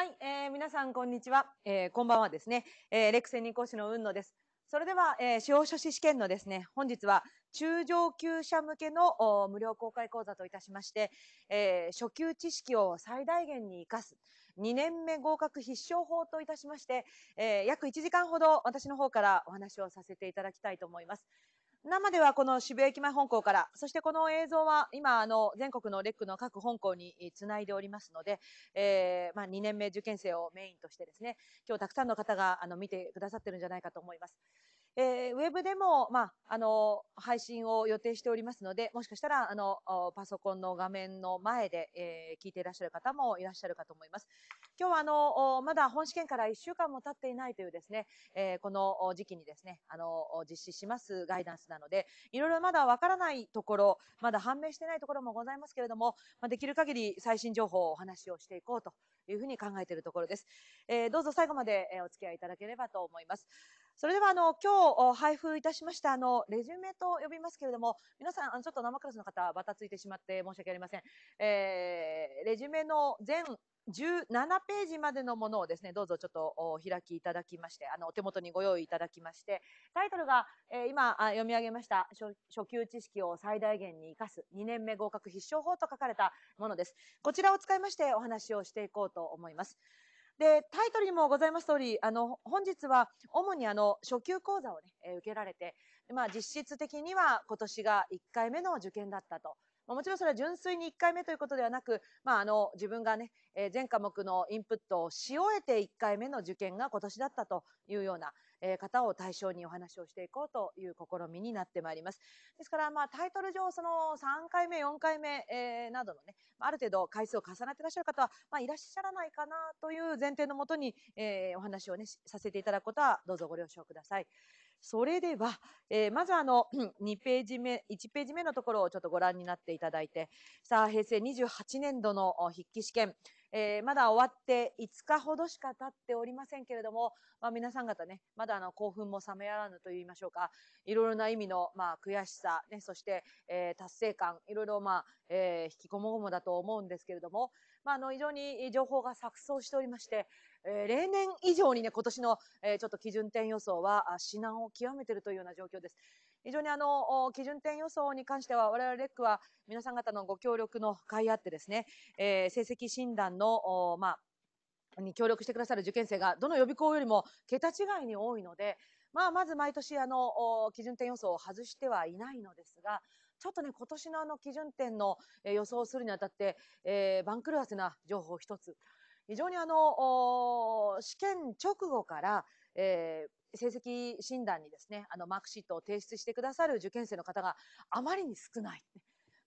はい、えー、皆さんこんにちは、えー、こんばんはですね、えー、レクセン講師の雲野です。それでは、えー、司法書士試験のですね、本日は中上級者向けのお無料公開講座といたしまして、えー、初級知識を最大限に生かす2年目合格必勝法といたしまして、えー、約1時間ほど私の方からお話をさせていただきたいと思います。生ではこの渋谷駅前本校から、そしてこの映像は今、あの、全国のレックの各本校につないでおりますので、えー、まあ、2年目受験生をメインとしてですね、今日たくさんの方が、あの、見てくださってるんじゃないかと思います。えー、ウェブでも、まあ、あの、配信を予定しておりますので、もしかしたら、あの、パソコンの画面の前で、えー、聞いていらっしゃる方もいらっしゃるかと思います。今日は、あの、まだ本試験から1週間も経っていないというですね、えー、この時期にですね、あの、実施しますガイダンスなので、いろいろまだわからないところ、まだ判明してないところもございますけれども、まあ、できる限り最新情報をお話をしていこうというふうに考えているところです。えー、どうぞ最後までお付き合いいただければと思います。それでは、あの、今日配布いたしました、あの、レジュメと呼びますけれども、皆さん、あの、ちょっと生クラスの方、バタついてしまって申し訳ありません。えー、レジュメの全17ページまでのものをですね、どうぞちょっとお開きいただきまして、あの、お手元にご用意いただきまして、タイトルが、えー、今読み上げました初、初級知識を最大限に生かす2年目合格必勝法と書かれたものです。こちらを使いましてお話をしていこうと思います。で、タイトルにもございます通り、あの、本日は主にあの、初級講座をね、えー、受けられて、まあ実質的には今年が1回目の受験だったと。もちろんそれは純粋に1回目ということではなく、まあ、あの自分がね、えー、全科目のインプットをし終えて1回目の受験が今年だったというような、え方を対象にお話をしていこうという試みになってまいります。ですから、まあ、タイトル上、その3回目、4回目、えなどのね、ある程度回数を重ねていらっしゃる方は、まあ、いらっしゃらないかなという前提のもとに、えお話をね、させていただくことは、どうぞご了承ください。それでは、えー、まずあの、2 ページ目、1ページ目のところをちょっとご覧になっていただいて、さあ、平成28年度の筆記試験、えー、まだ終わって5日ほどしか経っておりませんけれども、まあ、皆さん方ね、まだあの興奮も冷めやらぬと言いましょうか、いろいろな意味の、まあ、悔しさ、ね、そして、えー、達成感、いろいろ、まあえー、引きこもごもだと思うんですけれども、まあ、あの非常に情報が錯綜しておりまして、えー、例年以上にね、今年の、えー、ちょっと基準点予想は、至難を極めているというような状況です。非常にあの、基準点予想に関しては、我々レックは皆さん方のご協力の甲斐あってですね、えー、成績診断の、まあ、に協力してくださる受験生が、どの予備校よりも桁違いに多いので、まあ、まず毎年あの、基準点予想を外してはいないのですが、ちょっとね、今年のあの基準点の予想をするにあたって、えー、番狂わせな情報を1つ。非常にあの、試験直後から、えー、成績診断にですね、あの、マークシートを提出してくださる受験生の方があまりに少ない。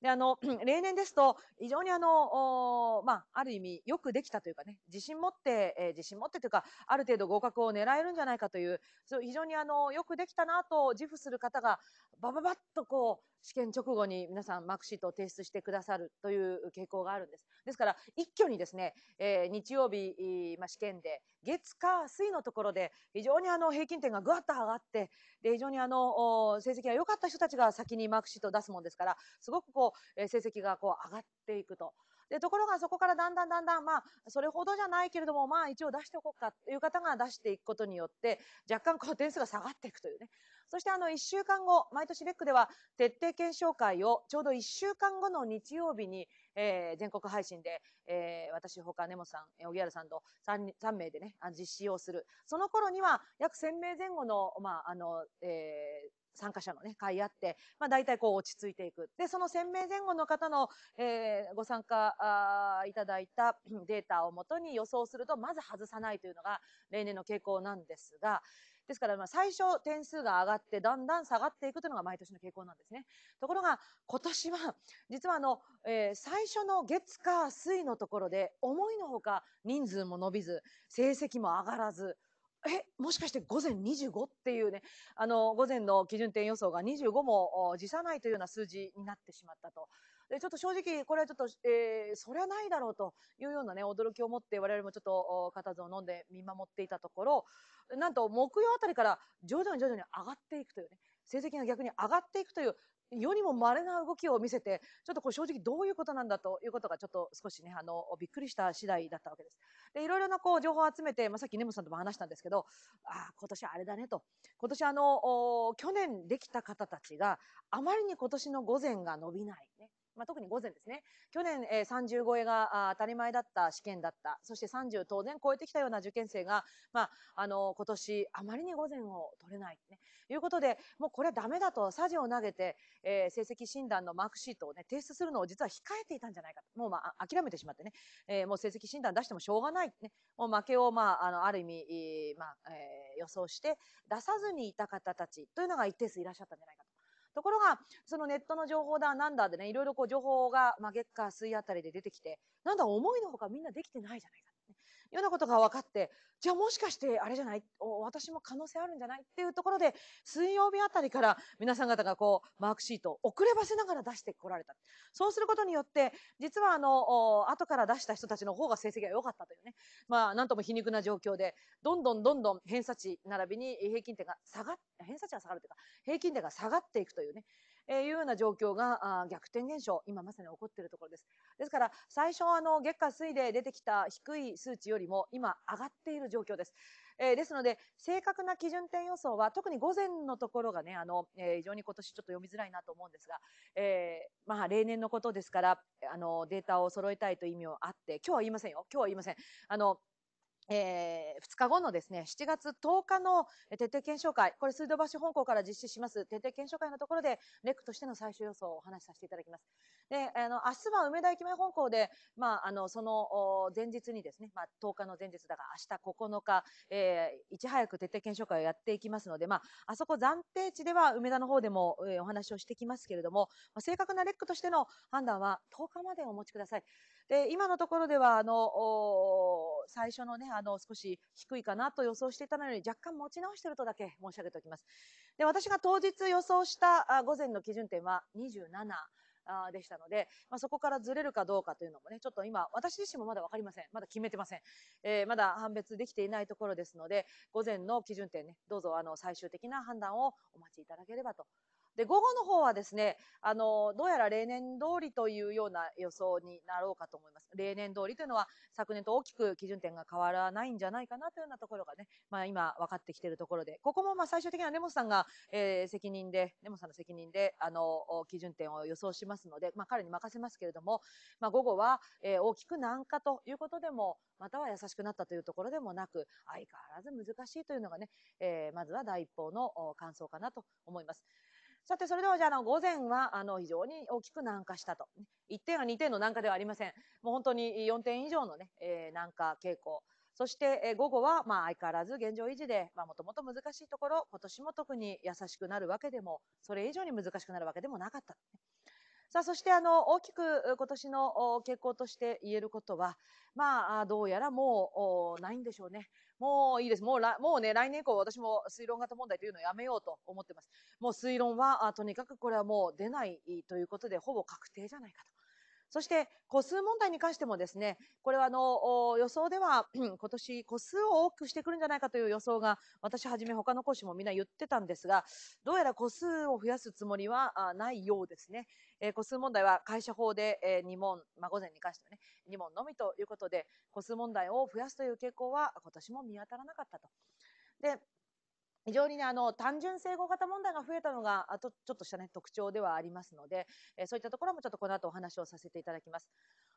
で、あの、例年ですと、非常にあの、まあ、ある意味、よくできたというかね、自信持って、えー、自信持ってというか、ある程度合格を狙えるんじゃないかという、そう非常にあの、よくできたなと自負する方が、バババッとこう、試験直後に皆さんマークシートを提出してくださるという傾向があるんです。ですから、一挙にですね、えー、日曜日、まあ、試験で、月、火、水のところで、非常にあの、平均点がぐわっと上がって、で、非常にあの、成績が良かった人たちが先にマークシートを出すもんですから、すごくこう、え成績がこう、上がっていくと。で、ところがそこからだんだんだんだん、まあ、それほどじゃないけれども、まあ一応出しておこうかという方が出していくことによって、若干こう点数が下がっていくというね。そしてあの1週間後、毎年レックでは徹底検証会をちょうど1週間後の日曜日に、えー、全国配信で、えー、私ほか根本さん、荻原さんと 3, 3名でね、実施をする。その頃には約1000名前後の、まあ、あの、えー、参加者のね、会あって、まあ大体こう落ち着いていく。で、その1000名前後の方の、えー、ご参加あいただいたデータをもとに予想すると、まず外さないというのが例年の傾向なんですが、ですからまあ最初点数が上がってだんだん下がっていくというのが毎年の傾向なんですね。ところが今年は実はあの、えー、最初の月火水のところで思いのほか人数も伸びず成績も上がらずえもしかして午前25っていうねあの午前の基準点予想が25も辞さないというような数字になってしまったとで、ちょっと正直、これはちょっと、えー、そりゃないだろうというようなね、驚きを持って我々もちょっと、固唾を飲んで見守っていたところ、なんと木曜あたりから徐々に徐々に上がっていくというね、成績が逆に上がっていくという、世にも稀な動きを見せて、ちょっとこう正直どういうことなんだということがちょっと少しね、あの、びっくりした次第だったわけです。で、いろいろなこう情報を集めて、まあ、さっきネムさんとも話したんですけど、ああ、今年あれだねと。今年あの、去年できた方たちがあまりに今年の午前が伸びないね。まあ、特に午前ですね。去年、えー、30超えが当たり前だった試験だった。そして30当然超えてきたような受験生が、まあ、あの、今年、あまりに午前を取れない、ね。いうことで、もうこれはダメだと、サジを投げて、えー、成績診断のマークシートをね、提出するのを実は控えていたんじゃないかと。もう、まあ、諦めてしまってね。えー、もう成績診断出してもしょうがない。ね。もう負けを、まあ、あの、ある意味、まあ、えー、予想して、出さずにいた方たちというのが一定数いらっしゃったんじゃないかと。ところが、そのネットの情報だ、なんだでね、いろいろこう情報が、まあ、月下水あたりで出てきて、なんだ思いのほかみんなできてないじゃないか。ようなことが分かってじゃあもしかしてあれじゃない私も可能性あるんじゃないっていうところで水曜日あたりから皆さん方がこうマークシート遅ればせながら出してこられたそうすることによって実はあの後から出した人たちの方が成績が良かったというねまあなんとも皮肉な状況でどんどんどんどん偏差値並びに平均点が下がっ偏差値が下がるというか平均点が下がっていくというねえー、いうような状況があ逆転現象、今まさに起こっているところです。ですから、最初あの月下水で出てきた低い数値よりも今上がっている状況です。えー、ですので、正確な基準点予想は、特に午前のところがね、あの、えー、非常に今年ちょっと読みづらいなと思うんですが、えー、まあ、例年のことですから、あの、データを揃えたいという意味をあって、今日は言いませんよ。今日は言いません。あの、えー、2日後のですね、7月10日の徹底検証会、これ水道橋本校から実施します、徹底検証会のところで、レックとしての最終予想をお話しさせていただきます。で、あの、明日は梅田駅前本校で、まあ、あの、その前日にですね、まあ、10日の前日だが、明日9日、えー、いち早く徹底検証会をやっていきますので、まあ、あそこ暫定値では梅田の方でも、えー、お話をしてきますけれども、まあ、正確なレックとしての判断は10日までお持ちください。で、今のところでは、あの、最初のね、あの、少し低いかなと予想していたのに、若干持ち直してるとだけ申し上げておきます。で、私が当日予想した午前の基準点は27。でしたので、まあ、そこからずれるかどうかというのもね、ちょっと今、私自身もまだ分かりません。まだ決めてません。えー、まだ判別できていないところですので、午前の基準点ね、どうぞあの最終的な判断をお待ちいただければとで、午後の方はですね、あの、どうやら例年通りというような予想になろうかと思います。例年通りというのは、昨年と大きく基準点が変わらないんじゃないかなというようなところがね、まあ今分かってきているところで、ここもまあ最終的には根本さんが、えー、責任で、根本さんの責任で、あの、基準点を予想しますので、まあ彼に任せますけれども、まあ午後は、えー、大きく南下ということでも、または優しくなったというところでもなく、相変わらず難しいというのがね、えー、まずは第一報の感想かなと思います。さて、それではじゃあ、あの、午前は、あの、非常に大きく南下したと。1点は2点の南下ではありません。もう本当に4点以上のね、えー、南下傾向。そして、え午後は、まあ、相変わらず現状維持で、まあ、もともと難しいところ、今年も特に優しくなるわけでも、それ以上に難しくなるわけでもなかった。さあ、そして、あの、大きく今年の傾向として言えることは、まあ、どうやらもう、ないんでしょうね。もういいです。もうもうね、来年以降私も推論型問題というのをやめようと思ってます。もう推論は、とにかくこれはもう出ないということで、ほぼ確定じゃないかと。そして個数問題に関してもですね、これはあの予想では今年個数を多くしてくるんじゃないかという予想が私はじめ他の講師もみんな言ってたんですが、どうやら個数を増やすつもりはないようですね。えー、個数問題は会社法で、えー、2問、まあ、午前に関してはね、2問のみということで、個数問題を増やすという傾向は今年も見当たらなかったと。で、非常にね、あの、単純整合型問題が増えたのが、あと、ちょっとしたね、特徴ではありますので、えー、そういったところもちょっとこの後お話をさせていただきます。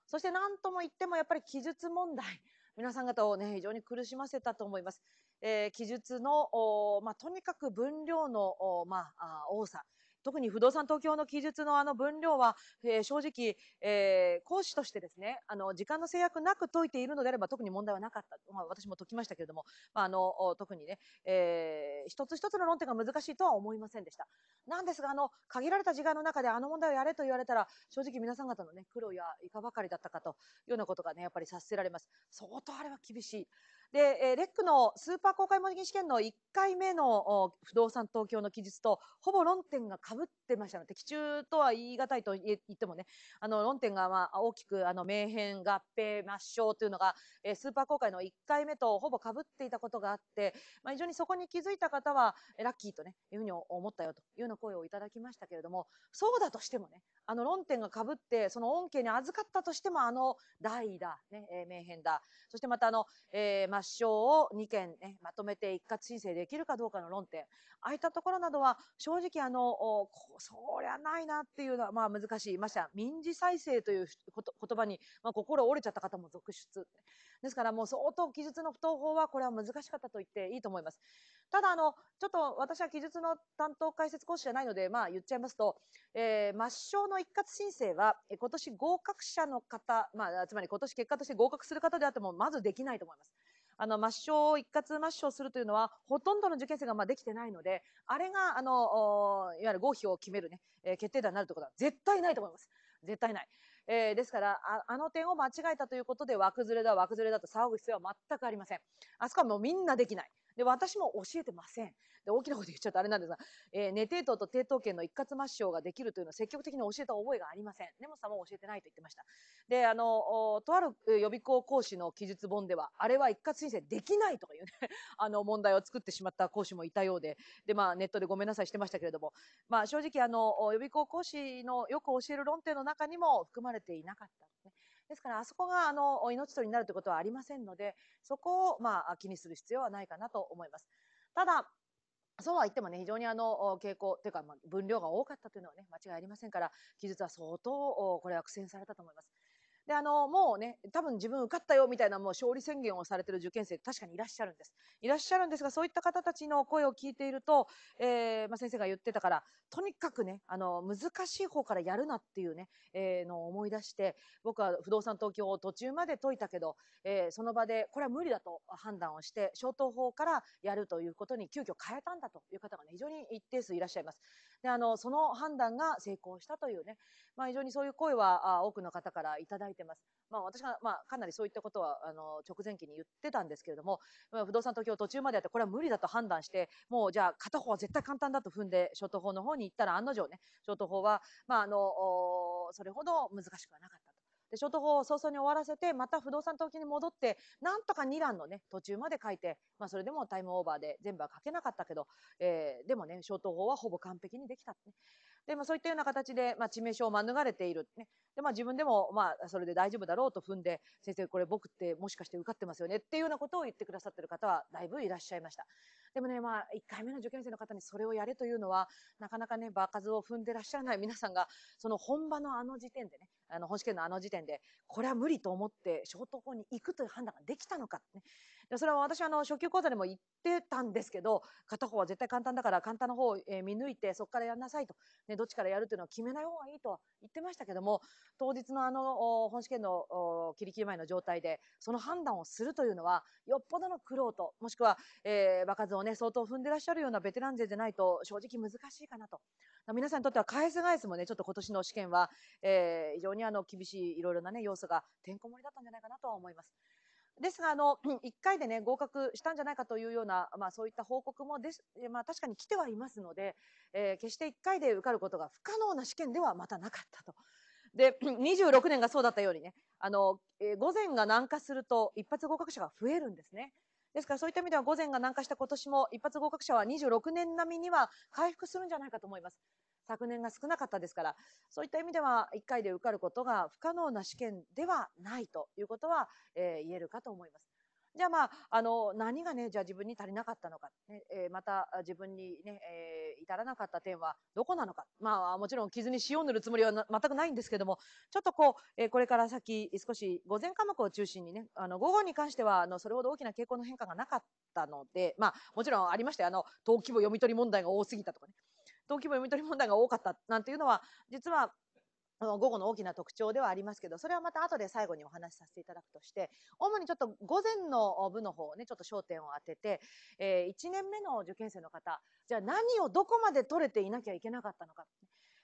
そして何とも言っても、やっぱり記述問題、皆さん方をね、非常に苦しませたと思います。えー、記述の、まあ、とにかく分量の、まあ、多さ、特に不動産東京の記述のあの分量は、えー、正直、えー、講師としてですね、あの、時間の制約なく解いているのであれば特に問題はなかった。まあ、私も解きましたけれども、まあ、あの、特にね、えー、一つ一つの論点が難しいとは思いませんでした。なんですが、あの、限られた時間の中であの問題をやれと言われたら、正直皆さん方のね、苦労やいかばかりだったかというようなことがね、やっぱり察せられます。相当あれは厳しい。で、えレックのスーパー公開模擬試験の1回目の不動産東京の記述とほぼ論点がかぶってましたので、的中とは言い難いと言ってもね、あの論点がまあ大きくあの名変、合併、抹消というのが、えスーパー公開の1回目とほぼかぶっていたことがあって、まあ、非常にそこに気づいた方は、ラッキーとね、いうふうに思ったよというような声をいただきましたけれども、そうだとしてもね、あの論点がかぶって、その恩恵に預かったとしても、あの代だ、ね、えー、名変だ、そしてまたあの、えー、抹消を2件、ね、まとめて一括申請できるかどうかの論点、ああいったところなどは正直あの、そりゃないなっていうのはまあ難しい。まして民事再生ということ言葉に、まあ、心折れちゃった方も続出。ですからもう相当記述の不当法はこれは難しかったと言っていいと思います。ただあの、ちょっと私は記述の担当解説講師じゃないので、まあ言っちゃいますと、えー、抹消の一括申請は、今年合格者の方、まあ、つまり今年結果として合格する方であっても、まずできないと思います。あの、抹消、一括抹消するというのは、ほとんどの受験生がまあできてないので、あれが、あの、いわゆる合否を決めるね、えー、決定打になるということは絶対ないと思います。絶対ない。えー、ですからあ、あの点を間違えたということで、枠ずれだ、枠ずれだと騒ぐ必要は全くありません。あそこはもうみんなできない。で、私も教えてません。で、大きなこと言っちゃうとあれなんですが、えー、寝帝党と帝党圏の一括抹消ができるというのを積極的に教えた覚えがありません。根本さんも教えてないと言ってました。で、あの、とある予備校講師の記述本では、あれは一括申請できないとかいうね あの、問題を作ってしまった講師もいたようで、で、まあ、ネットでごめんなさいしてましたけれども、まあ、正直、あの、予備校講師のよく教える論点の中にも含まれていなかったね。ですから、あそこが、あの、命取りになるということはありませんので、そこを、まあ、気にする必要はないかなと思います。ただ、そうは言ってもね、非常にあの、傾向、というか、分量が多かったというのはね、間違いありませんから、記述は相当、これは苦戦されたと思います。で、あの、もうね、多分自分受かったよみたいなもう勝利宣言をされてる受験生確かにいらっしゃるんです。いらっしゃるんですが、そういった方たちの声を聞いていると、えー、まあ、先生が言ってたから、とにかくね、あの、難しい方からやるなっていうね、えー、のを思い出して、僕は不動産東京を途中まで解いたけど、えー、その場でこれは無理だと判断をして、消灯法からやるということに急遽変えたんだという方が、ね、非常に一定数いらっしゃいます。で、あの、その判断が成功したというね、まあ、非常にそういう声は多くの方からいただいてます。まあ、私が、まあ、かなりそういったことは、あの、直前期に言ってたんですけれども、不動産東京途中までやって、これは無理だと判断して、もう、じゃあ、片方は絶対簡単だと踏んで、ショート法の方に行ったら、案の定ね、ショート法は、まあ、あの、それほど難しくはなかった。でショート法を早々に終わらせてまた不動産投機に戻ってなんとか2段のね途中まで書いて、まあ、それでもタイムオーバーで全部は書けなかったけど、えー、でもねショート法はほぼ完璧にできた、ね、で、まあ、そういったような形で、まあ、致命傷を免れている、ね、で、まあ、自分でも、まあ、それで大丈夫だろうと踏んで先生これ僕ってもしかして受かってますよねっていうようなことを言ってくださってる方はだいぶいらっしゃいました。でもね、まあ、1回目の受験生の方にそれをやれというのは、なかなかね、場数を踏んでらっしゃらない皆さんが、その本場のあの時点でね、あの、本試験のあの時点で、これは無理と思って、ショート校に行くという判断ができたのか、ね。でそれは私、あの、初級講座でも言ってたんですけど、片方は絶対簡単だから、簡単な方を見抜いて、そこからやんなさいと、ね、どっちからやるというのは決めない方がいいとは言ってましたけども、当日のあの、本試験の切り切り前の状態で、その判断をするというのは、よっぽどの苦労と、もしくは、えー、場数をね、ね、相当踏んでらっしゃるようなベテラン勢でないと、正直難しいかなと。皆さんにとっては、返す返すもね、ちょっと今年の試験は、えー、非常にあの、厳しいいろいろなね、要素がてんこ盛りだったんじゃないかなとは思います。ですが、あの、1 回でね、合格したんじゃないかというような、まあそういった報告もです、まあ確かに来てはいますので、えー、決して1回で受かることが不可能な試験ではまたなかったと。で、26 年がそうだったようにね、あの、えー、午前が南下すると一発合格者が増えるんですね。ですからそういった意味では午前が南下した今年も一発合格者は26年並みには回復するんじゃないかと思います。昨年が少なかったですから、そういった意味では1回で受かることが不可能な試験ではないということは、えー、言えるかと思います。じゃあまあ、あの、何がね、じゃあ自分に足りなかったのか、ね、えー、また自分にね、えー、至らなかった点はどこなのか。まあ、もちろん傷に塩を塗るつもりは全くないんですけども、ちょっとこう、えー、これから先、少し午前科目を中心にね、あの、午後に関しては、あの、それほど大きな傾向の変化がなかったので、まあ、もちろんありまして、あの、登記簿読み取り問題が多すぎたとかね。登記簿読み取り問題が多かったなんていうのは、実は午後の大きな特徴ではありますけど、それはまた後で最後にお話しさせていただくとして、主にちょっと午前の部の方ね、ちょっと焦点を当てて、えー、1年目の受験生の方、じゃあ何をどこまで取れていなきゃいけなかったのか。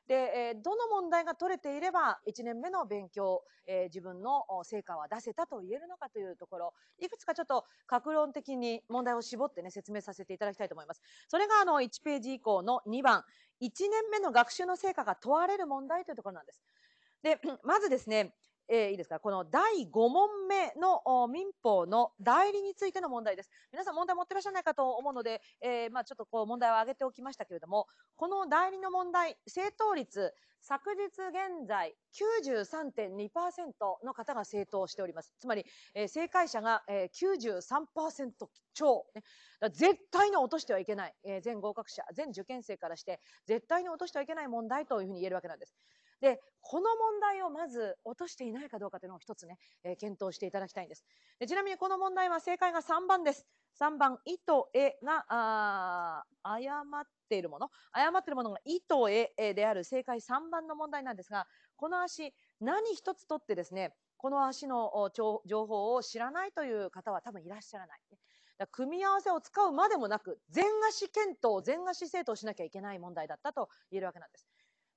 で、えどの問題が取れていれば1年目の勉強、え自分の成果は出せたと言えるのかというところ、いくつかちょっと格論的に問題を絞ってね、説明させていただきたいと思います。それがあの1ページ以降の2番、1年目の学習の成果が問われる問題というところなんです。で、まずですね、えー、いいですかこの第5問目の民法の代理についての問題です。皆さん問題持ってらっしゃらないかと思うので、えー、まあ、ちょっとこう問題を挙げておきましたけれども、この代理の問題、正答率、昨日現在93.2%の方が正答しております。つまり、えー、正解者が、え93%超、ね。絶対に落としてはいけない、え全合格者、全受験生からして、絶対に落としてはいけない問題というふうに言えるわけなんです。で、この問題をまず落としていないかどうかというのを一つね、えー、検討していただきたいんですで。ちなみにこの問題は正解が3番です。3番、糸とが、あ誤っているもの。誤っているものがいとえである正解3番の問題なんですが、この足、何一つとってですね、この足の情報を知らないという方は多分いらっしゃらない。だ組み合わせを使うまでもなく、全足検討、全足生徒をしなきゃいけない問題だったと言えるわけなんです。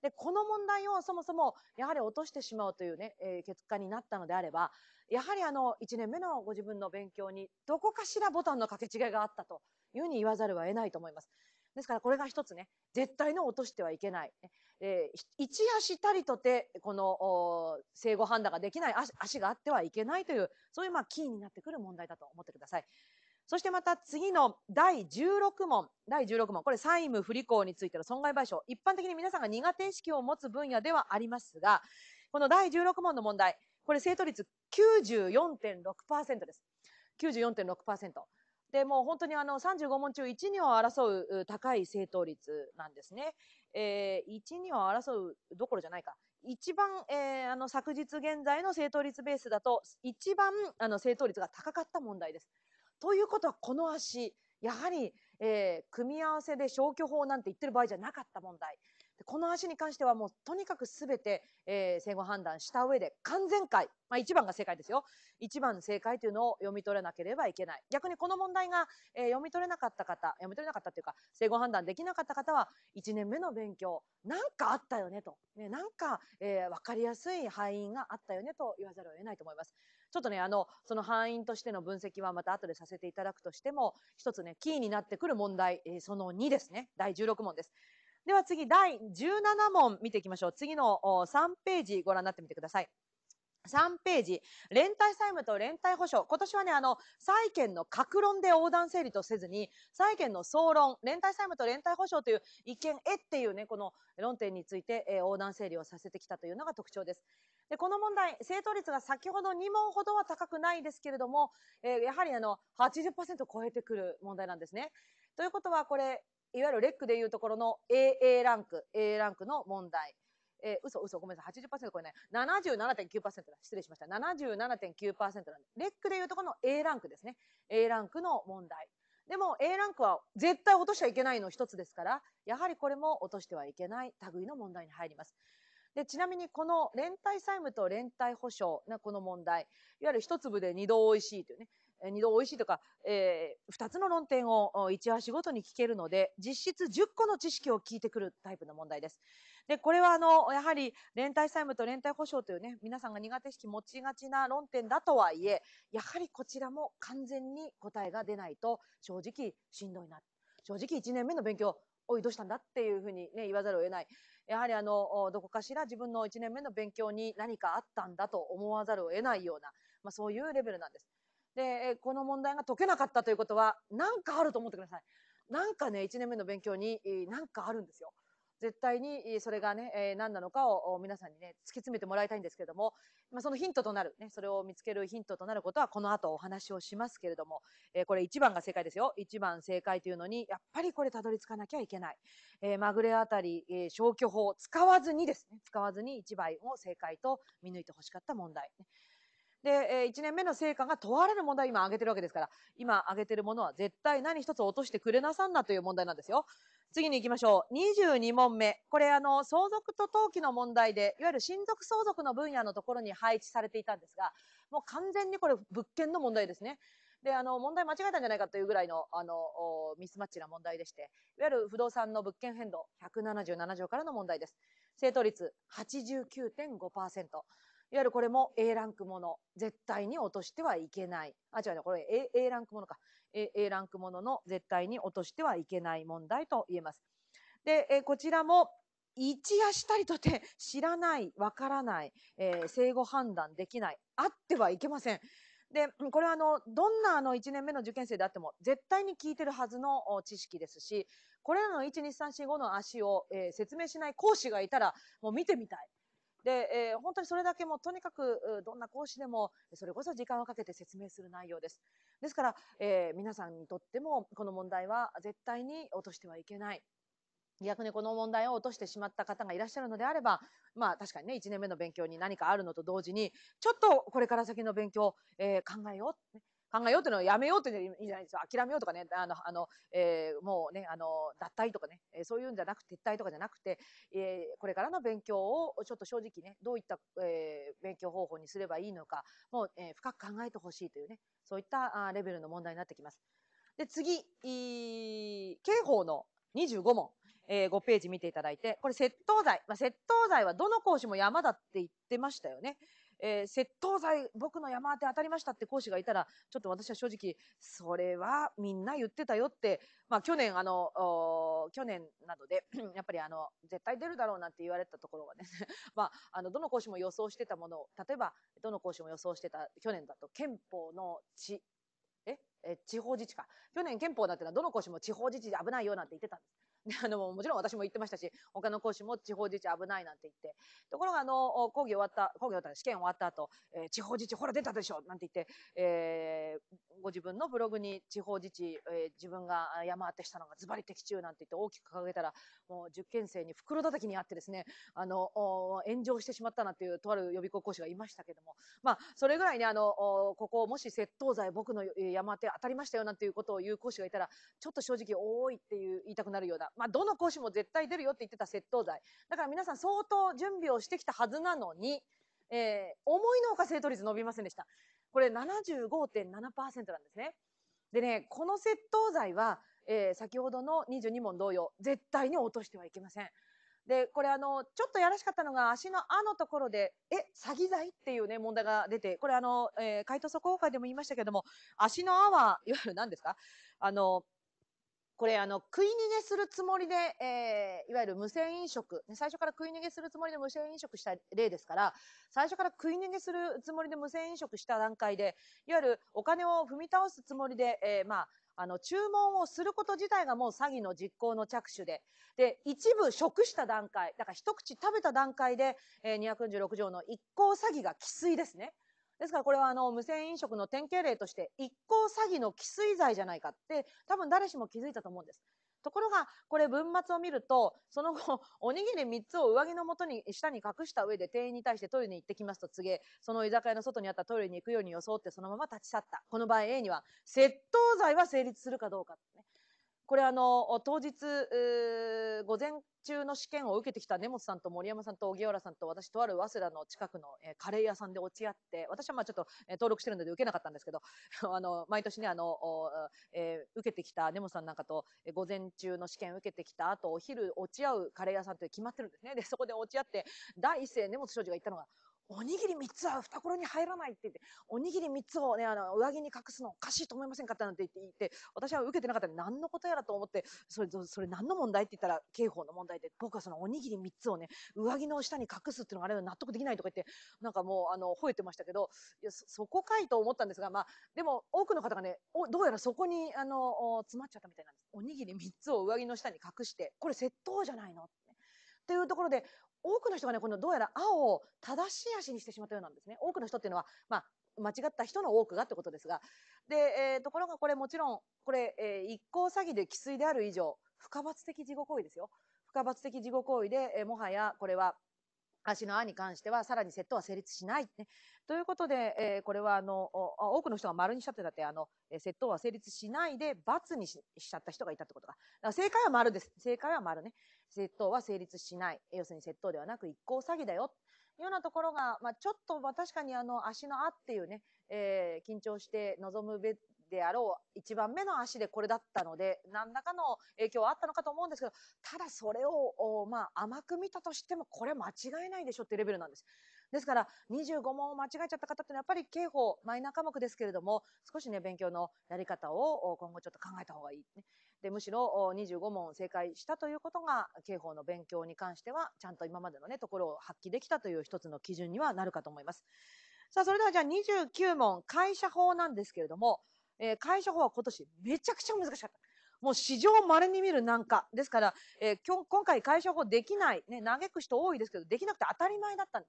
で、この問題をそもそも、やはり落としてしまうというね、えー、結果になったのであれば、やはりあの、1年目のご自分の勉強に、どこかしらボタンの掛け違いがあったというふうに言わざるを得ないと思います。ですからこれが一つね、絶対の落としてはいけない。えー、一夜したりとて、この、生後判断ができない足足があってはいけないという、そういうまあキーになってくる問題だと思ってください。そしてまた次の第16問、第16問、これ債務不履行についての損害賠償、一般的に皆さんが苦手意識を持つ分野ではありますが、この第16問の問題、これ正答率94.6%です。94.6%。でもう本当にあの35問中1、2を争う高い正答率なんですね。えー、1、2を争うどころじゃないか。一番、えー、あの昨日現在の正答率ベースだと一番あの正答率が高かった問題です。ということはこの足やはり、えー、組み合わせで消去法なんて言ってる場合じゃなかった問題この足に関してはもうとにかく全て、えー、正誤判断した上で完全解、まあ、1番が正解ですよ1番正解というのを読み取れなければいけない逆にこの問題が、えー、読み取れなかった方読み取れなかったというか正誤判断できなかった方は1年目の勉強なんかあったよねと、ね、なんか、えー、分かりやすい敗因があったよねと言わざるを得ないと思います。ちょっとね、あの、その範囲としての分析はまた後でさせていただくとしても、一つね、キーになってくる問題、えー、その2ですね。第16問です。では次、第17問見ていきましょう。次の3ページご覧になってみてください。3ページ、連帯債務と連帯保証。今年はね、あの、債権の格論で横断整理とせずに、債権の総論、連帯債務と連帯保証という意見えっていうね、この論点について、えー、横断整理をさせてきたというのが特徴です。で、この問題、正答率が先ほど2問ほどは高くないですけれども、えー、やはりあの、80%超えてくる問題なんですね。ということは、これ、いわゆるレックでいうところの AA ランク、A ランクの問題。えー、嘘、嘘、ごめんなさい。80%超えない。77.9%だ。失礼しました。77.9%なんで。レックでいうところの A ランクですね。A ランクの問題。でも A ランクは絶対落としちゃいけないの一つですから、やはりこれも落としてはいけない類の問題に入ります。で、ちなみにこの連帯債務と連帯保証なこの問題、いわゆる一粒で二度おいしいというね、二度おいしいとか、えー、2つの論点を一話ごとに聞けるので、実質10個の知識を聞いてくるタイプの問題です。で、これはあの、やはり連帯債務と連帯保証というね、皆さんが苦手意識持ちがちな論点だとはいえ、やはりこちらも完全に答えが出ないと、正直しんどいな。正直1年目の勉強、おい、どうしたんだっていうふうにね、言わざるを得ない。やはりあの、どこかしら自分の1年目の勉強に何かあったんだと思わざるを得ないような、まあ、そういうレベルなんです。で、この問題が解けなかったということは、なんかあると思ってください。なんかね、1年目の勉強に、なんかあるんですよ。絶対にそれがね、え何なのかを皆さんにね、突き詰めてもらいたいんですけども、まあ、そのヒントとなる、ね、それを見つけるヒントとなることはこの後お話をしますけれども、えこれ1番が正解ですよ。1番正解というのに、やっぱりこれたどり着かなきゃいけない。えまぐれあたり、え消去法、使わずにですね、使わずに1倍を正解と見抜いてほしかった問題。で、1年目の成果が問われる問題今挙げてるわけですから、今挙げてるものは絶対何一つ落としてくれなさんなという問題なんですよ。次に行きましょう。22問目。これ、あの、相続と登記の問題で、いわゆる親族相続の分野のところに配置されていたんですが、もう完全にこれ、物件の問題ですね。で、あの、問題間違えたんじゃないかというぐらいの、あの、ミスマッチな問題でして、いわゆる不動産の物件変動、177条からの問題です。正答率89.5%。いわゆるこれも A ランクもの。絶対に落としてはいけない。あ、違うね。これ A, A ランクものか。A ランクものの絶対に落としてはいけない問題と言えます。で、えこちらも一夜したりとて 知らない、わからない、えー、生後判断できない、あってはいけません。で、これはあの、どんなあの1年目の受験生であっても絶対に聞いてるはずの知識ですし、これらの1、2、3、4、5の足を、えー、説明しない講師がいたらもう見てみたい。で、えー、本当にそれだけもとにかく、どんな講師でも、それこそ時間をかけて説明する内容です。ですから、えー、皆さんにとっても、この問題は絶対に落としてはいけない。逆にこの問題を落としてしまった方がいらっしゃるのであれば、まあ確かにね、1年目の勉強に何かあるのと同時に、ちょっとこれから先の勉強、えー、考えよう。考えようていうのはやめようというのはいいじゃないですか諦めようとかね、あの、あの、えー、もうね、あの、脱退とかね、そういうんじゃなく、て撤退とかじゃなくて、えー、これからの勉強をちょっと正直ね、どういった、えー、勉強方法にすればいいのか、もう、えー、深く考えてほしいというね、そういったあレベルの問題になってきます。で、次、刑法の25問、えー、5ページ見ていただいて、これ窃盗罪。まあ、窃盗罪はどの講師も山だって言ってましたよね。えー、窃盗罪、僕の山当て当たりましたって講師がいたら、ちょっと私は正直、それはみんな言ってたよって、まあ去年、あの、去年などで、やっぱりあの、絶対出るだろうなんて言われたところはね、まあ、あの、どの講師も予想してたものを、例えば、どの講師も予想してた、去年だと憲法の地え地方自治か。去年憲法だってのはどの講師も地方自治で危ないよなんて言ってたんです。あの、もちろん私も言ってましたし、他の講師も地方自治危ないなんて言って。ところが、あの、講義終わった、講義終わった試験終わった後、えー、地方自治ほら出たでしょなんて言って、えー、ご自分のブログに地方自治、えー、自分が山当てしたのがズバリ的中なんて言って大きく掲げたら、もう受験生に袋叩きにあってですね、あの、炎上してしまったなんていうとある予備校講師がいましたけども、まあ、それぐらいね、あの、ここもし窃盗罪僕の山当て当たりましたよなんていうことを言う講師がいたら、ちょっと正直多いっていう言いたくなるような、まあ、どの講師も絶対出るよって言ってた窃盗罪。だから皆さん相当準備をしてきたはずなのに、えー、思いのほか正答率伸びませんでした。これ75.7%なんですね。でね、この窃盗罪は、えー、先ほどの22問同様、絶対に落としてはいけません。で、これあの、ちょっとやらしかったのが足のあのところで、え、詐欺罪っていうね、問題が出て、これあの、えー、回答速報会でも言いましたけども、足のあは、いわゆる何ですかあの、これあの食い逃げするつもりで、えー、いわゆる無銭飲食、ね、最初から食い逃げするつもりで無銭飲食した例ですから最初から食い逃げするつもりで無銭飲食した段階でいわゆるお金を踏み倒すつもりで、えー、まああの注文をすること自体がもう詐欺の実行の着手でで一部食した段階だから一口食べた段階で、えー、246条の一行詐欺が既遂ですね。ですからこれはあの無銭飲食の典型例として一向詐欺の既遂罪じゃないかって多分誰しも気づいたと思うんです。ところがこれ文末を見るとその後おにぎり3つを上着のもとに下に隠した上で店員に対してトイレに行ってきますと告げその居酒屋の外にあったトイレに行くように装ってそのまま立ち去ったこの場合 A には窃盗罪は成立するかどうかこれあの当日午前中の試験を受けてきた根本さんと森山さんと荻原さんと私とある早稲田の近くの、えー、カレー屋さんで落ち合って私はまあちょっと、えー、登録してるので受けなかったんですけど あの毎年ねあの、えー、受けてきた根本さんなんかと、えー、午前中の試験受けてきた後お昼落ち合うカレー屋さんって決まってるんですねでそこで落ち合って第一声根本少女が言ったのがおにぎり3つは懐に入らないって言って、おにぎり3つをね、あの、上着に隠すのおかしいと思いませんかってなんて言って、私は受けてなかったら何のことやらと思って、それ、それ何の問題って言ったら、刑法の問題で、僕はそのおにぎり3つをね、上着の下に隠すっていうのがあれは納得できないとか言って、なんかもう、あの、吠えてましたけど、いや、そこかいと思ったんですが、まあ、でも、多くの方がね、おどうやらそこに、あの、詰まっちゃったみたいなんです。おにぎり3つを上着の下に隠して、これ窃盗じゃないのっていうところで、多くの人がね、このどうやら青を正しい足にしてしまったようなんですね。多くの人っていうのは、まあ、間違った人の多くがってことですが。で、えー、ところがこれもちろん、これ、えー、一行詐欺で既遂である以上、不可罰的事後行為ですよ。不可罰的事後行為で、えー、もはやこれは、足のあに関しては、さらにセットは成立しない、ね。ということで、えー、これはあの多くの人が丸にしちゃってたって、あの、窃盗は成立しないで、罰にしちゃった人がいたってことか。だから正解は丸です。正解は丸ね。窃盗は成立しない。要するに窃盗ではなく一行詐欺だよ。いうようなところが、まあ、ちょっと、ま確かにあの、足のあっていうね、えー、緊張して望むべであろう1番目の足でこれだったので何らかの影響はあったのかと思うんですけどただそれを、まあ、甘く見たとしてもこれ間違いないでしょってレベルなんです。ですから25問を間違えちゃった方ってのはやっぱり刑法マイナー科目ですけれども少しね勉強のやり方を今後ちょっと考えた方がいい、ね、でむしろ25問正解したということが刑法の勉強に関してはちゃんと今までのねところを発揮できたという一つの基準にはなるかと思います。さあそれではじゃあ29問会社法なんですけれどもえー、会社法は今年めちゃくちゃ難しかった。もう史上稀に見る難化ですから、えー、今今回会社法できない、ね、嘆く人多いですけど、できなくて当たり前だったんで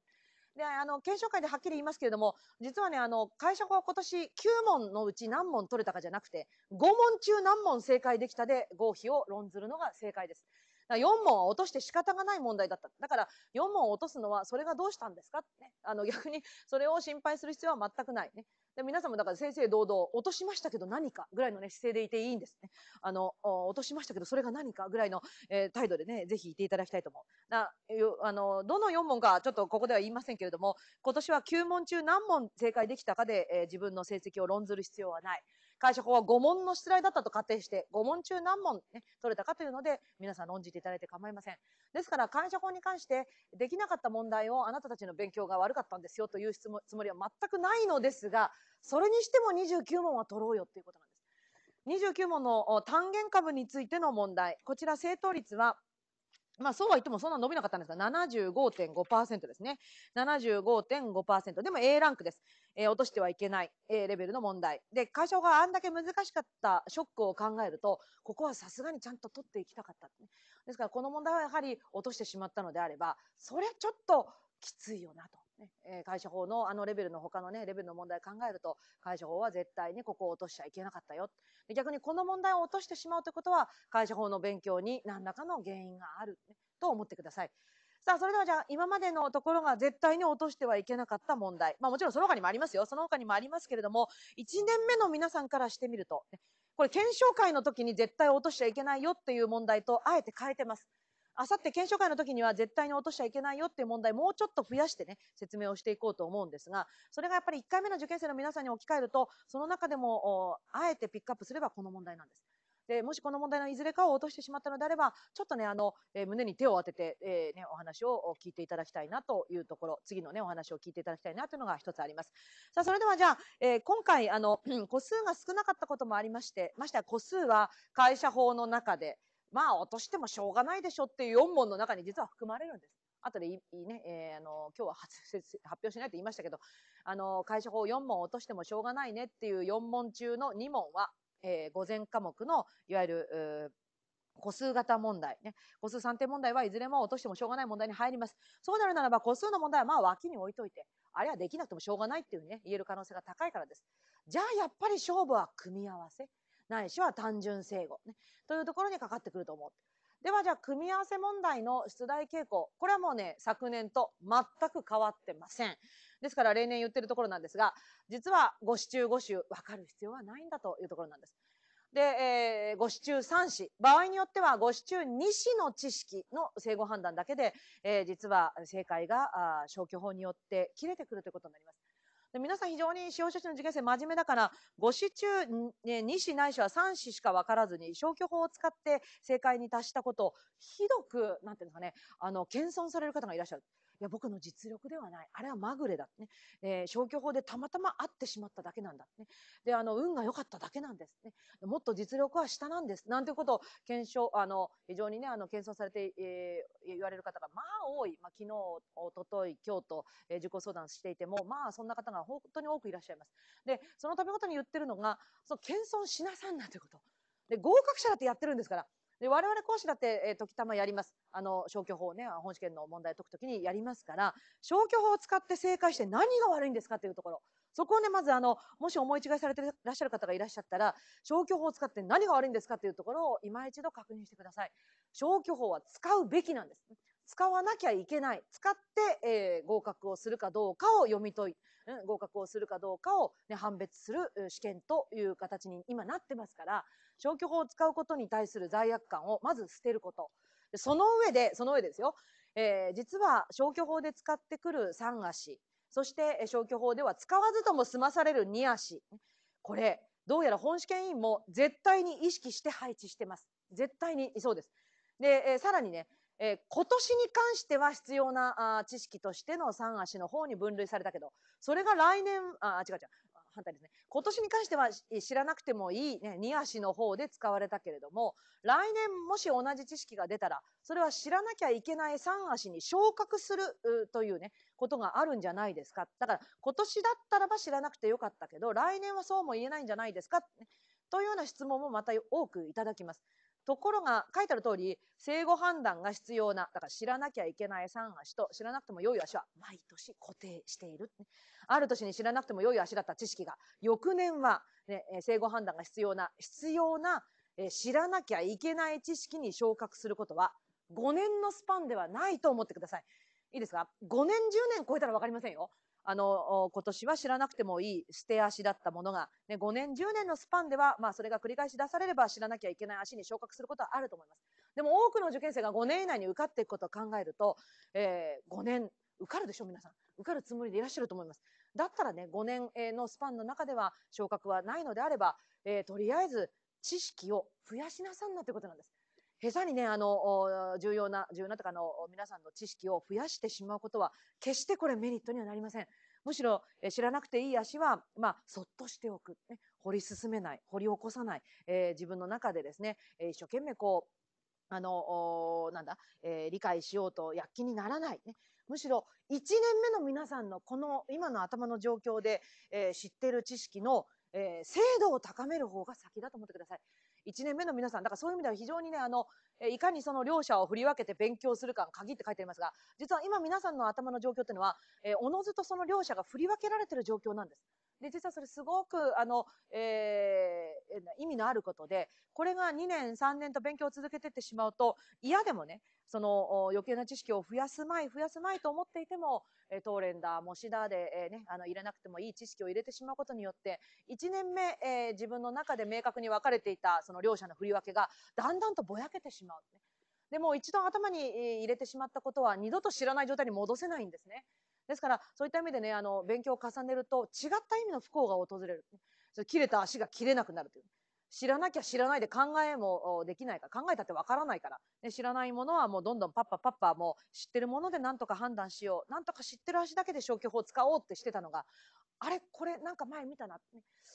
であの検証会ではっきり言いますけれども実はねあの会社法は今年9問のうち何問取れたかじゃなくて5問中何問正解できたで合否を論ずるのが正解です。4問は落として仕方がない問題だった。だから、4問を落とすのは、それがどうしたんですかってね。あの、逆に、それを心配する必要は全くない。ね。で皆さんもだから先生堂々、落としましたけど何かぐらいのね、姿勢でいていいんですね。あの、落としましたけどそれが何かぐらいの、えー、態度でね、ぜひいていただきたいと思う。な、あの、どの4問かちょっとここでは言いませんけれども、今年は9問中何問正解できたかで、えー、自分の成績を論ずる必要はない。解釈法は5問の出題だったと仮定して、5問中何問、ね、取れたかというので、皆さん論じていただいて構いません。ですから、解釈法に関して、できなかった問題をあなたたちの勉強が悪かったんですよというつもりは全くないのですが、それにしても29問は取ろうよということなんです。29問の単元株についての問題。こちら正答率はまあ、そうは言ってもそんな伸びなかったんですが、75.5%ですね。75.5%。でも A ランクです。えー、落としてはいけない、A レベルの問題。で、会社があんだけ難しかったショックを考えると、ここはさすがにちゃんと取っていきたかった、ね。ですから、この問題はやはり落としてしまったのであれば、それちょっときついよなと。ね、え会社法のあのレベルの他のね、レベルの問題を考えると、会社法は絶対にここを落としちゃいけなかったよ。逆にこの問題を落としてしまうということは、会社法の勉強に何らかの原因がある、ね、と思ってください。さあ、それではじゃあ、今までのところが絶対に落としてはいけなかった問題。まあもちろんその他にもありますよ。その他にもありますけれども、1年目の皆さんからしてみると、ね、これ検証会の時に絶対落としちゃいけないよっていう問題と、あえて変えてます。あさって検証会の時には絶対に落としちゃいけないよっていう問題もうちょっと増やしてね説明をしていこうと思うんですがそれがやっぱり1回目の受験生の皆さんに置き換えるとその中でもあえてピックアップすればこの問題なんです。でもしこの問題のいずれかを落としてしまったのであればちょっとねあの、えー、胸に手を当てて、えー、ね、お話を聞いていただきたいなというところ次のねお話を聞いていただきたいなというのが一つありますさあそれではじゃあ、えー、今回あの 個数が少なかったこともありましてましては個数は会社法の中でまあ落としてもしょうがないでしょっていう4問の中に実は含まれるんです。後でいいね、えー、あの今日は発表しないと言いましたけどあの会社法4問落としてもしょうがないねっていう4問中の2問は、えー、午前科目のいわゆる、個数型問題、ね、個数算定問題はいずれも落としてもしょうがない問題に入ります。そうなるならば個数の問題はまあ脇に置いといて、あれはできなくてもしょうがないっていうね、言える可能性が高いからです。じゃあやっぱり勝負は組み合わせ。ないしは単純正語、ね、というところにかかってくると思う。ではじゃあ組み合わせ問題の出題傾向これはもうね昨年と全く変わってませんですから例年言ってるところなんですが実は5子中5種分かる必要はないんだというところなんですで、えー、5子中3子場合によっては5子中2子の知識の正誤判断だけで、えー、実は正解が消去法によって切れてくるということになりますで皆さん非常に司法書士の受験生真面目だから、5子中、ね、2子ないしは3子しか分からずに、消去法を使って正解に達したことをひどく、なんていうんですかね、あの、謙遜される方がいらっしゃる。いや、僕の実力ではない。あれはまぐれだね。えー、消去法でたまたま会ってしまっただけなんだね。で、あの、運が良かっただけなんですね。もっと実力は下なんです。なんていうことを検証、あの、非常にね、あの、検証されて、えー、言われる方が、まあ多い。まあ、昨日、おととい、今日と、えー、受講相談していても、まあ、そんな方が本当に多くいらっしゃいます。で、そのためごとに言ってるのが、その、謙遜しなさんなんてこと。で、合格者だってやってるんですから、で我々講師だって、えー、時たまやります。あの、消去法をね、本試験の問題解くときにやりますから、消去法を使って正解して何が悪いんですかというところ。そこをね、まずあの、もし思い違いされていらっしゃる方がいらっしゃったら、消去法を使って何が悪いんですかというところを今一度確認してください。消去法は使うべきなんです。使わなきゃいけない。使って、えー、合格をするかどうかを読み解い、うん、合格をするかどうかを、ね、判別する試験という形に今なってますから、消去法を使うことに対する罪悪感をまず捨てること。その上で、その上ですよ。えー、実は消去法で使ってくる3足、そして消去法では使わずとも済まされる2足。これ、どうやら本試験委員も絶対に意識して配置してます。絶対に、そうです。で、えー、さらにね、えー、今年に関しては必要なあ知識としての3足の方に分類されたけど、それが来年、あ、違う違う、反対ですね。今年に関しては知らなくてもいい、ね、2足の方で使われたけれども、来年もし同じ知識が出たら、それは知らなきゃいけない3足に昇格するというね、ことがあるんじゃないですか。だから今年だったらば知らなくてよかったけど、来年はそうも言えないんじゃないですか。というような質問もまた多くいただきます。ところが書いてある通り生後判断が必要なだから知らなきゃいけない3足と知らなくても良い足は毎年固定している、ある年に知らなくても良い足だった知識が翌年は、ね、生後判断が必要な必要な知らなきゃいけない知識に昇格することは5年のスパンではないと思ってください。いいですか5年10年超えたら分かりませんよあの、今年は知らなくてもいい捨て足だったものが、ね、5年、10年のスパンでは、まあ、それが繰り返し出されれば知らなきゃいけない足に昇格することはあると思います。でも多くの受験生が5年以内に受かっていくことを考えると、えー、5年、受かるでしょ、皆さん。受かるつもりでいらっしゃると思います。だったらね、5年のスパンの中では昇格はないのであれば、えー、とりあえず知識を増やしなさんなということなんです。下手にね、あの、重要な、重要なとかの、皆さんの知識を増やしてしまうことは、決してこれメリットにはなりません。むしろ、え知らなくていい足は、まあ、そっとしておく。ね、掘り進めない、掘り起こさない。えー、自分の中でですね、え一生懸命こう、あの、なんだ、えー、理解しようと躍起にならない。ね、むしろ、1年目の皆さんのこの今の頭の状況で、えー、知っている知識の、えー、精度を高める方が先だと思ってください。1年目の皆さん、だからそういう意味では非常にね、あの、いかにその両者を振り分けて勉強するかが鍵って書いてありますが、実は今皆さんの頭の状況っていうのは、えー、おのずとその両者が振り分けられてる状況なんです。で、実はそれすごく、あの、えー、意味のあることで、これが2年、3年と勉強を続けていってしまうと、嫌でもね、その余計な知識を増やすまい、増やすまいと思っていても、えー、トーレンダー、模試だで、えー、ね、あの、入れなくてもいい知識を入れてしまうことによって、1年目、えー、自分の中で明確に分かれていた、その両者の振り分けが、だんだんとぼやけてしまう、でも一度頭に入れてしまったことは二度と知らない状態に戻せないんですね。ですから、そういった意味でね、あの、勉強を重ねると、違った意味の不幸が訪れる。切れた足が切れなくなるという。知らなきゃ知らないで考えもできないから、考えたってわからないから、ね、知らないものはもうどんどんパッパパッパもう知ってるものでなんとか判断しよう。なんとか知ってる足だけで消去法を使おうってしてたのが、あれこれなんか前見たな。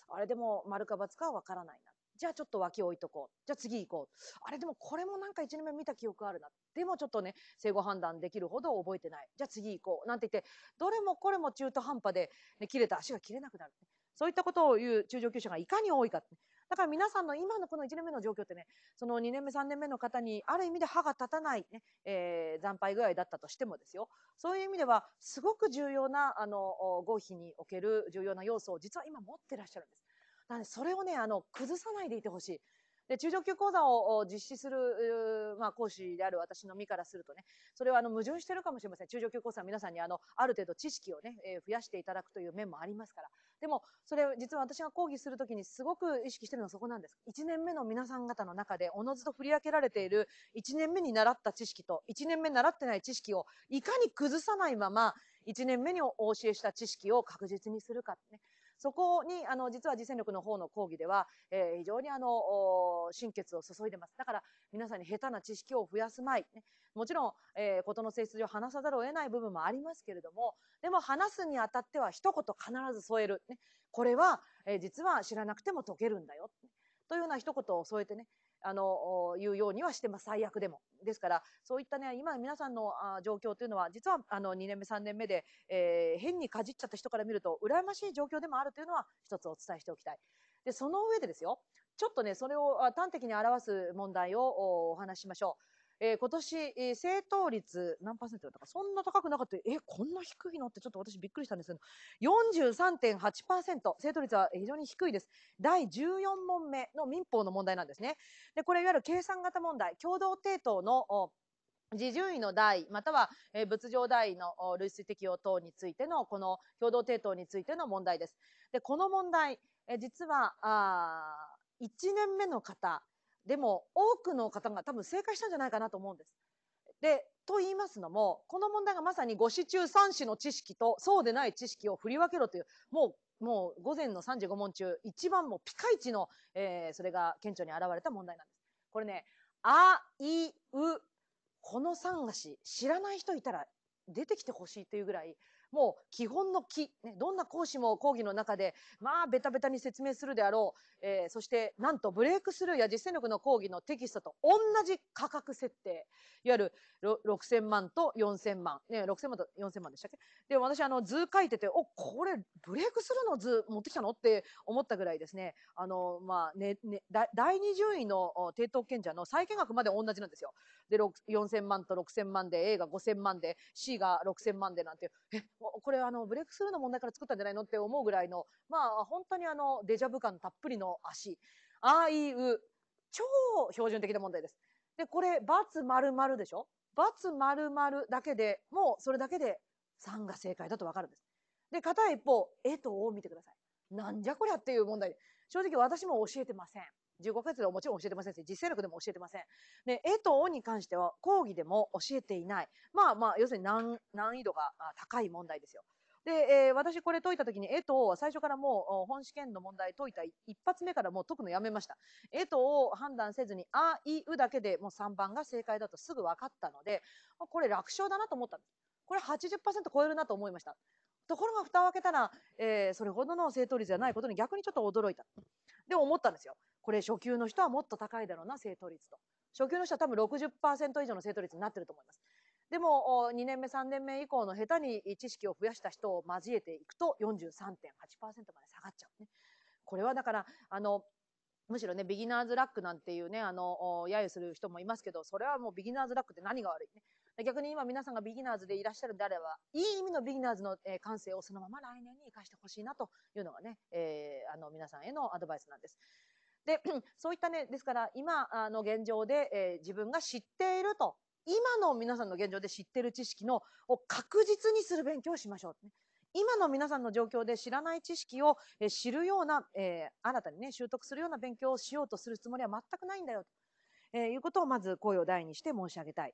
あれでも丸か×かはわからないな。じゃあちょっと脇置いとこう。じゃあ次行こう。あれでもこれもなんか1年目見た記憶あるな。でもちょっとね、生後判断できるほど覚えてない。じゃあ次行こう。なんて言って、どれもこれも中途半端で、ね、切れた足が切れなくなる。そういったことを言う中上級者がいかに多いか。だから皆さんの今のこの1年目の状況ってね、その2年目、3年目の方に、ある意味で歯が立たないね、えー、惨敗具合だったとしてもですよ、そういう意味では、すごく重要な、あの、合否における重要な要素を実は今持ってらっしゃるんです。なんで、それをね、あの、崩さないでいてほしい。で、中上級講座を実施する、まあ、講師である私の身からするとね、それはあの矛盾してるかもしれません。中上級講座は皆さんにあの、ある程度知識をね、えー、増やしていただくという面もありますから。でも、それ、実は私が講義するときにすごく意識してるのはそこなんです。1年目の皆さん方の中で、おのずと振り分けられている、1年目に習った知識と、1年目習ってない知識を、いかに崩さないまま、1年目にお教えした知識を確実にするかね。そこに、あの、実は実践力の方の講義では、えー、非常にあの、心血を注いでます。だから、皆さんに下手な知識を増やすまい。ね、もちろん、えー、ことの性質上話さざるを得ない部分もありますけれども、でも話すにあたっては一言必ず添える。ね、これは、えー、実は知らなくても解けるんだよ。というような一言を添えてね、あの、いうようにはしてます。最悪でも。ですから、そういったね、今皆さんの状況というのは、実は、あの、2年目、3年目で、えー、変にかじっちゃった人から見ると、羨ましい状況でもあるというのは、一つお伝えしておきたい。で、その上でですよ、ちょっとね、それを端的に表す問題をお話ししましょう。えー、今年、正答率何パーセントだったか、そんな高くなかった。え、こんな低いのってちょっと私びっくりしたんですけど、43.8%、正答率は非常に低いです。第14問目の民法の問題なんですね。で、これいわゆる計算型問題、共同抵当の自順位の代、または物上代の類推適用等についての、この共同抵当についての問題です。で、この問題、実は、あ1年目の方、でも多くの方が多分正解したんじゃないかなと思うんです。で、と言いますのも、この問題がまさに5子中3子の知識とそうでない知識を振り分けろという、もう、もう午前の35問中、一番もうピカイチの、えー、それが顕著に現れた問題なんです。これね、あ、い、う、この3が知らない人いたら出てきてほしいというぐらい、もう基本の木、ね、どんな講師も講義の中で、まあ、ベタベタに説明するであろう。えー、そして、なんと、ブレイクスルーや実践力の講義のテキストと同じ価格設定。いわゆる、6000万と4000万。ね、6000万と4000万でしたっけで、私、あの、図書いてて、お、これ、ブレイクスルーの図持ってきたのって思ったぐらいですね。あの、まあ、ね、ね、第2順位の低等賢者の再建額まで同じなんですよ。で、4000万と6000万で、A が5000万で、C が6000万でなんて、え、これあの、ブレイクスルーの問題から作ったんじゃないのって思うぐらいの、まあ、本当にあの、デジャブ感たっぷりの足。ああいう、超標準的な問題です。で、これ、バ○○でしょバ○○だけで、もうそれだけで3が正解だとわかるんです。で、片一方、えとを見てください。なんじゃこりゃっていう問題。正直私も教えてません。15ヶ月ではもちろん教えてませんし、実践力でも教えてません。で、絵と音に関しては講義でも教えていない。まあまあ、要するに難易度が高い問題ですよ。で、えー、私これ解いた時に、絵とは最初からもう本試験の問題解いた一発目からもう解くのやめました。絵とを判断せずに、あ、い、うだけでもう3番が正解だとすぐ分かったので、これ楽勝だなと思ったんです。これ80%超えるなと思いました。ところが蓋を開けたら、えー、それほどの正答率じゃないことに逆にちょっと驚いた。で、思ったんですよ。これ初級の人はもっと高いだろうな、正答率と。初級の人は多分60%以上の正答率になってると思います。でも、2年目、3年目以降の下手に知識を増やした人を交えていくと43.8%まで下がっちゃうね。これはだから、あの、むしろね、ビギナーズラックなんていうね、あの、揶揄する人もいますけど、それはもうビギナーズラックって何が悪いね。逆に今皆さんがビギナーズでいらっしゃるんであれば、いい意味のビギナーズの感性をそのまま来年に生かしてほしいなというのがね、えー、あの皆さんへのアドバイスなんです。で、そういったね、ですから今の現状で、えー、自分が知っていると、今の皆さんの現状で知っている知識のを確実にする勉強をしましょう。今の皆さんの状況で知らない知識を知るような、えー、新たにね、習得するような勉強をしようとするつもりは全くないんだよ、と、えー、いうことをまず声を大にして申し上げたい。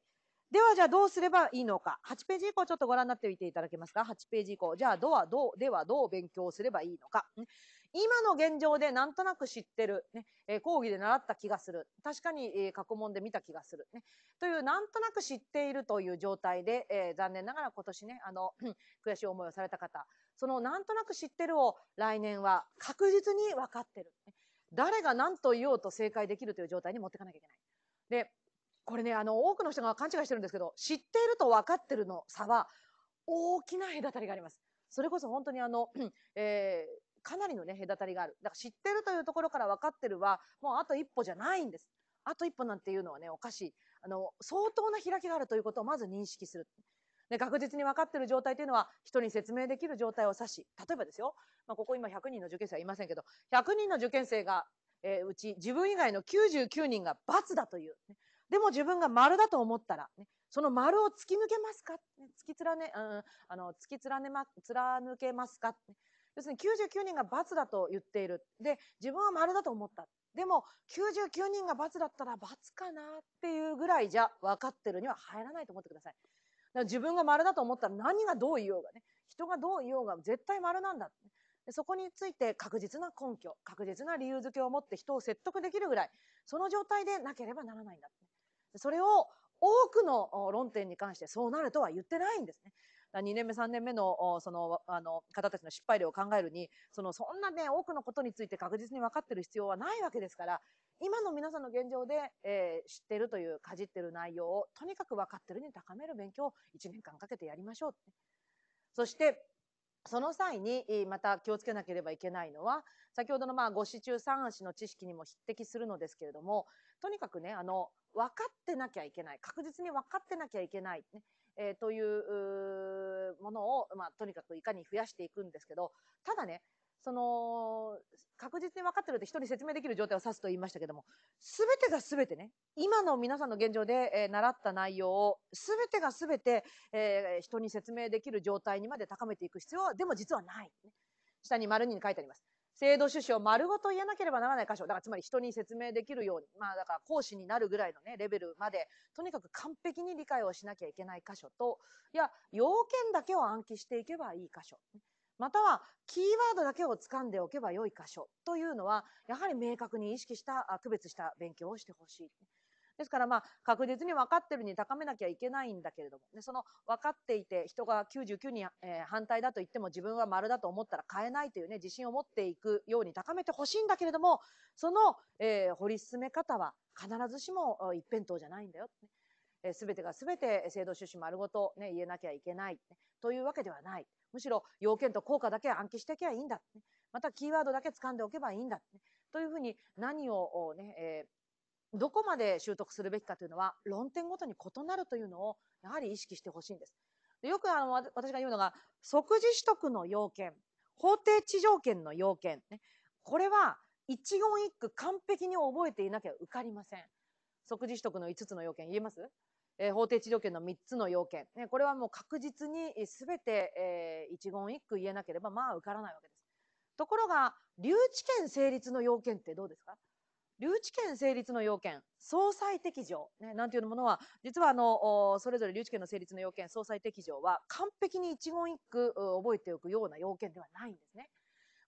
ではじゃあどうすればいいのか。8ページ以降ちょっとご覧になってみていただけますか。8ページ以降。じゃあどはどう、ではどう勉強すればいいのか。今の現状でなんとなく知ってる、ねえー、講義で習った気がする確かに、えー、過去問で見た気がする、ね、というなんとなく知っているという状態で、えー、残念ながら今年ねあの悔しい思いをされた方そのなんとなく知ってるを来年は確実に分かってる、ね、誰が何と言おうと正解できるという状態に持っていかなきゃいけない。でこれねあの多くの人が勘違いしてるんですけど知っていると分かってるの差は大きな隔たりがあります。それこそ本当にあの、えー、かなりのね、隔たりがある。だから知ってるというところから分かってるは、もうあと一歩じゃないんです。あと一歩なんていうのはね、おかしい。あの、相当な開きがあるということをまず認識する。で、確実に分かってる状態というのは、人に説明できる状態を指し、例えばですよ、まあ、ここ今100人の受験生はいませんけど、100人の受験生が、えー、うち自分以外の99人が×だという、ね、でも自分が丸だと思ったら、ね、その丸を突き抜けますか、ね、突き貫ね、うん、あの、突き連ねま、貫けますか、ね、要するに99人が罰だと言っている。で、自分は丸だと思った。でも、99人が罰だったら罰かなっていうぐらいじゃ分かってるには入らないと思ってください。だから自分が丸だと思ったら何がどう言おうがね、人がどう言おうが絶対丸なんだ。そこについて確実な根拠、確実な理由付けを持って人を説得できるぐらい、その状態でなければならないんだ。それを多くの論点に関してそうなるとは言ってないんですね。2年目、3年目の、その、あの、方たちの失敗例を考えるに、その、そんなね、多くのことについて確実に分かってる必要はないわけですから、今の皆さんの現状で、えー、知ってるという、かじってる内容を、とにかく分かってるに高める勉強を1年間かけてやりましょう。そして、その際に、また気をつけなければいけないのは、先ほどのまあ、五子中三足の知識にも匹敵するのですけれども、とにかくね、あの、分かってなきゃいけない。確実に分かってなきゃいけない。ね、えー、というものを、まあ、とにかくいかに増やしていくんですけど、ただね、その、確実に分かってるって人に説明できる状態を指すと言いましたけども、すべてがすべてね、今の皆さんの現状で、えー、習った内容を、すべてがすべて、えー、人に説明できる状態にまで高めていく必要は、でも実はない。下に丸2に書いてあります。制度趣旨を丸ごと言えなければならない箇所だからつまり人に説明できるようにまあだから講師になるぐらいのねレベルまでとにかく完璧に理解をしなきゃいけない箇所といや要件だけを暗記していけばいい箇所またはキーワードだけを掴んでおけば良い箇所というのはやはり明確に意識した区別した勉強をしてほしい。ですからまあ確実に分かってるに高めなきゃいけないんだけれども、でその分かっていて人が99人、えー、反対だと言っても自分は丸だと思ったら変えないというね自信を持っていくように高めてほしいんだけれどもその、えー、掘り進め方は必ずしも一辺倒じゃないんだよ、ね。えー、全てが全て制度趣旨丸ごと、ね、言えなきゃいけない、ね、というわけではないむしろ要件と効果だけ暗記していけばいいんだ、ね、またキーワードだけ掴んでおけばいいんだ、ね、というふうに何をね、えどこまで習得するべきかというのは論点ごとに異なるというのをやはり意識してほしいんです。よくあの私が言うのが即時取得の要件法定地条件の要件、ね、これは一言一句完璧に覚えていなきゃ受かりません。即時取得の5つの要件言えます、えー、法定地条件の3つの要件、ね、これはもう確実に全て、えー、一言一句言えなければまあ受からないわけです。ところが留置権成立の要件ってどうですか留置権成立の要件、総裁適上、ね、なんていうものは、実はあの、それぞれ留置権の成立の要件、総裁適場は、完璧に一言一句覚えておくような要件ではないんですね。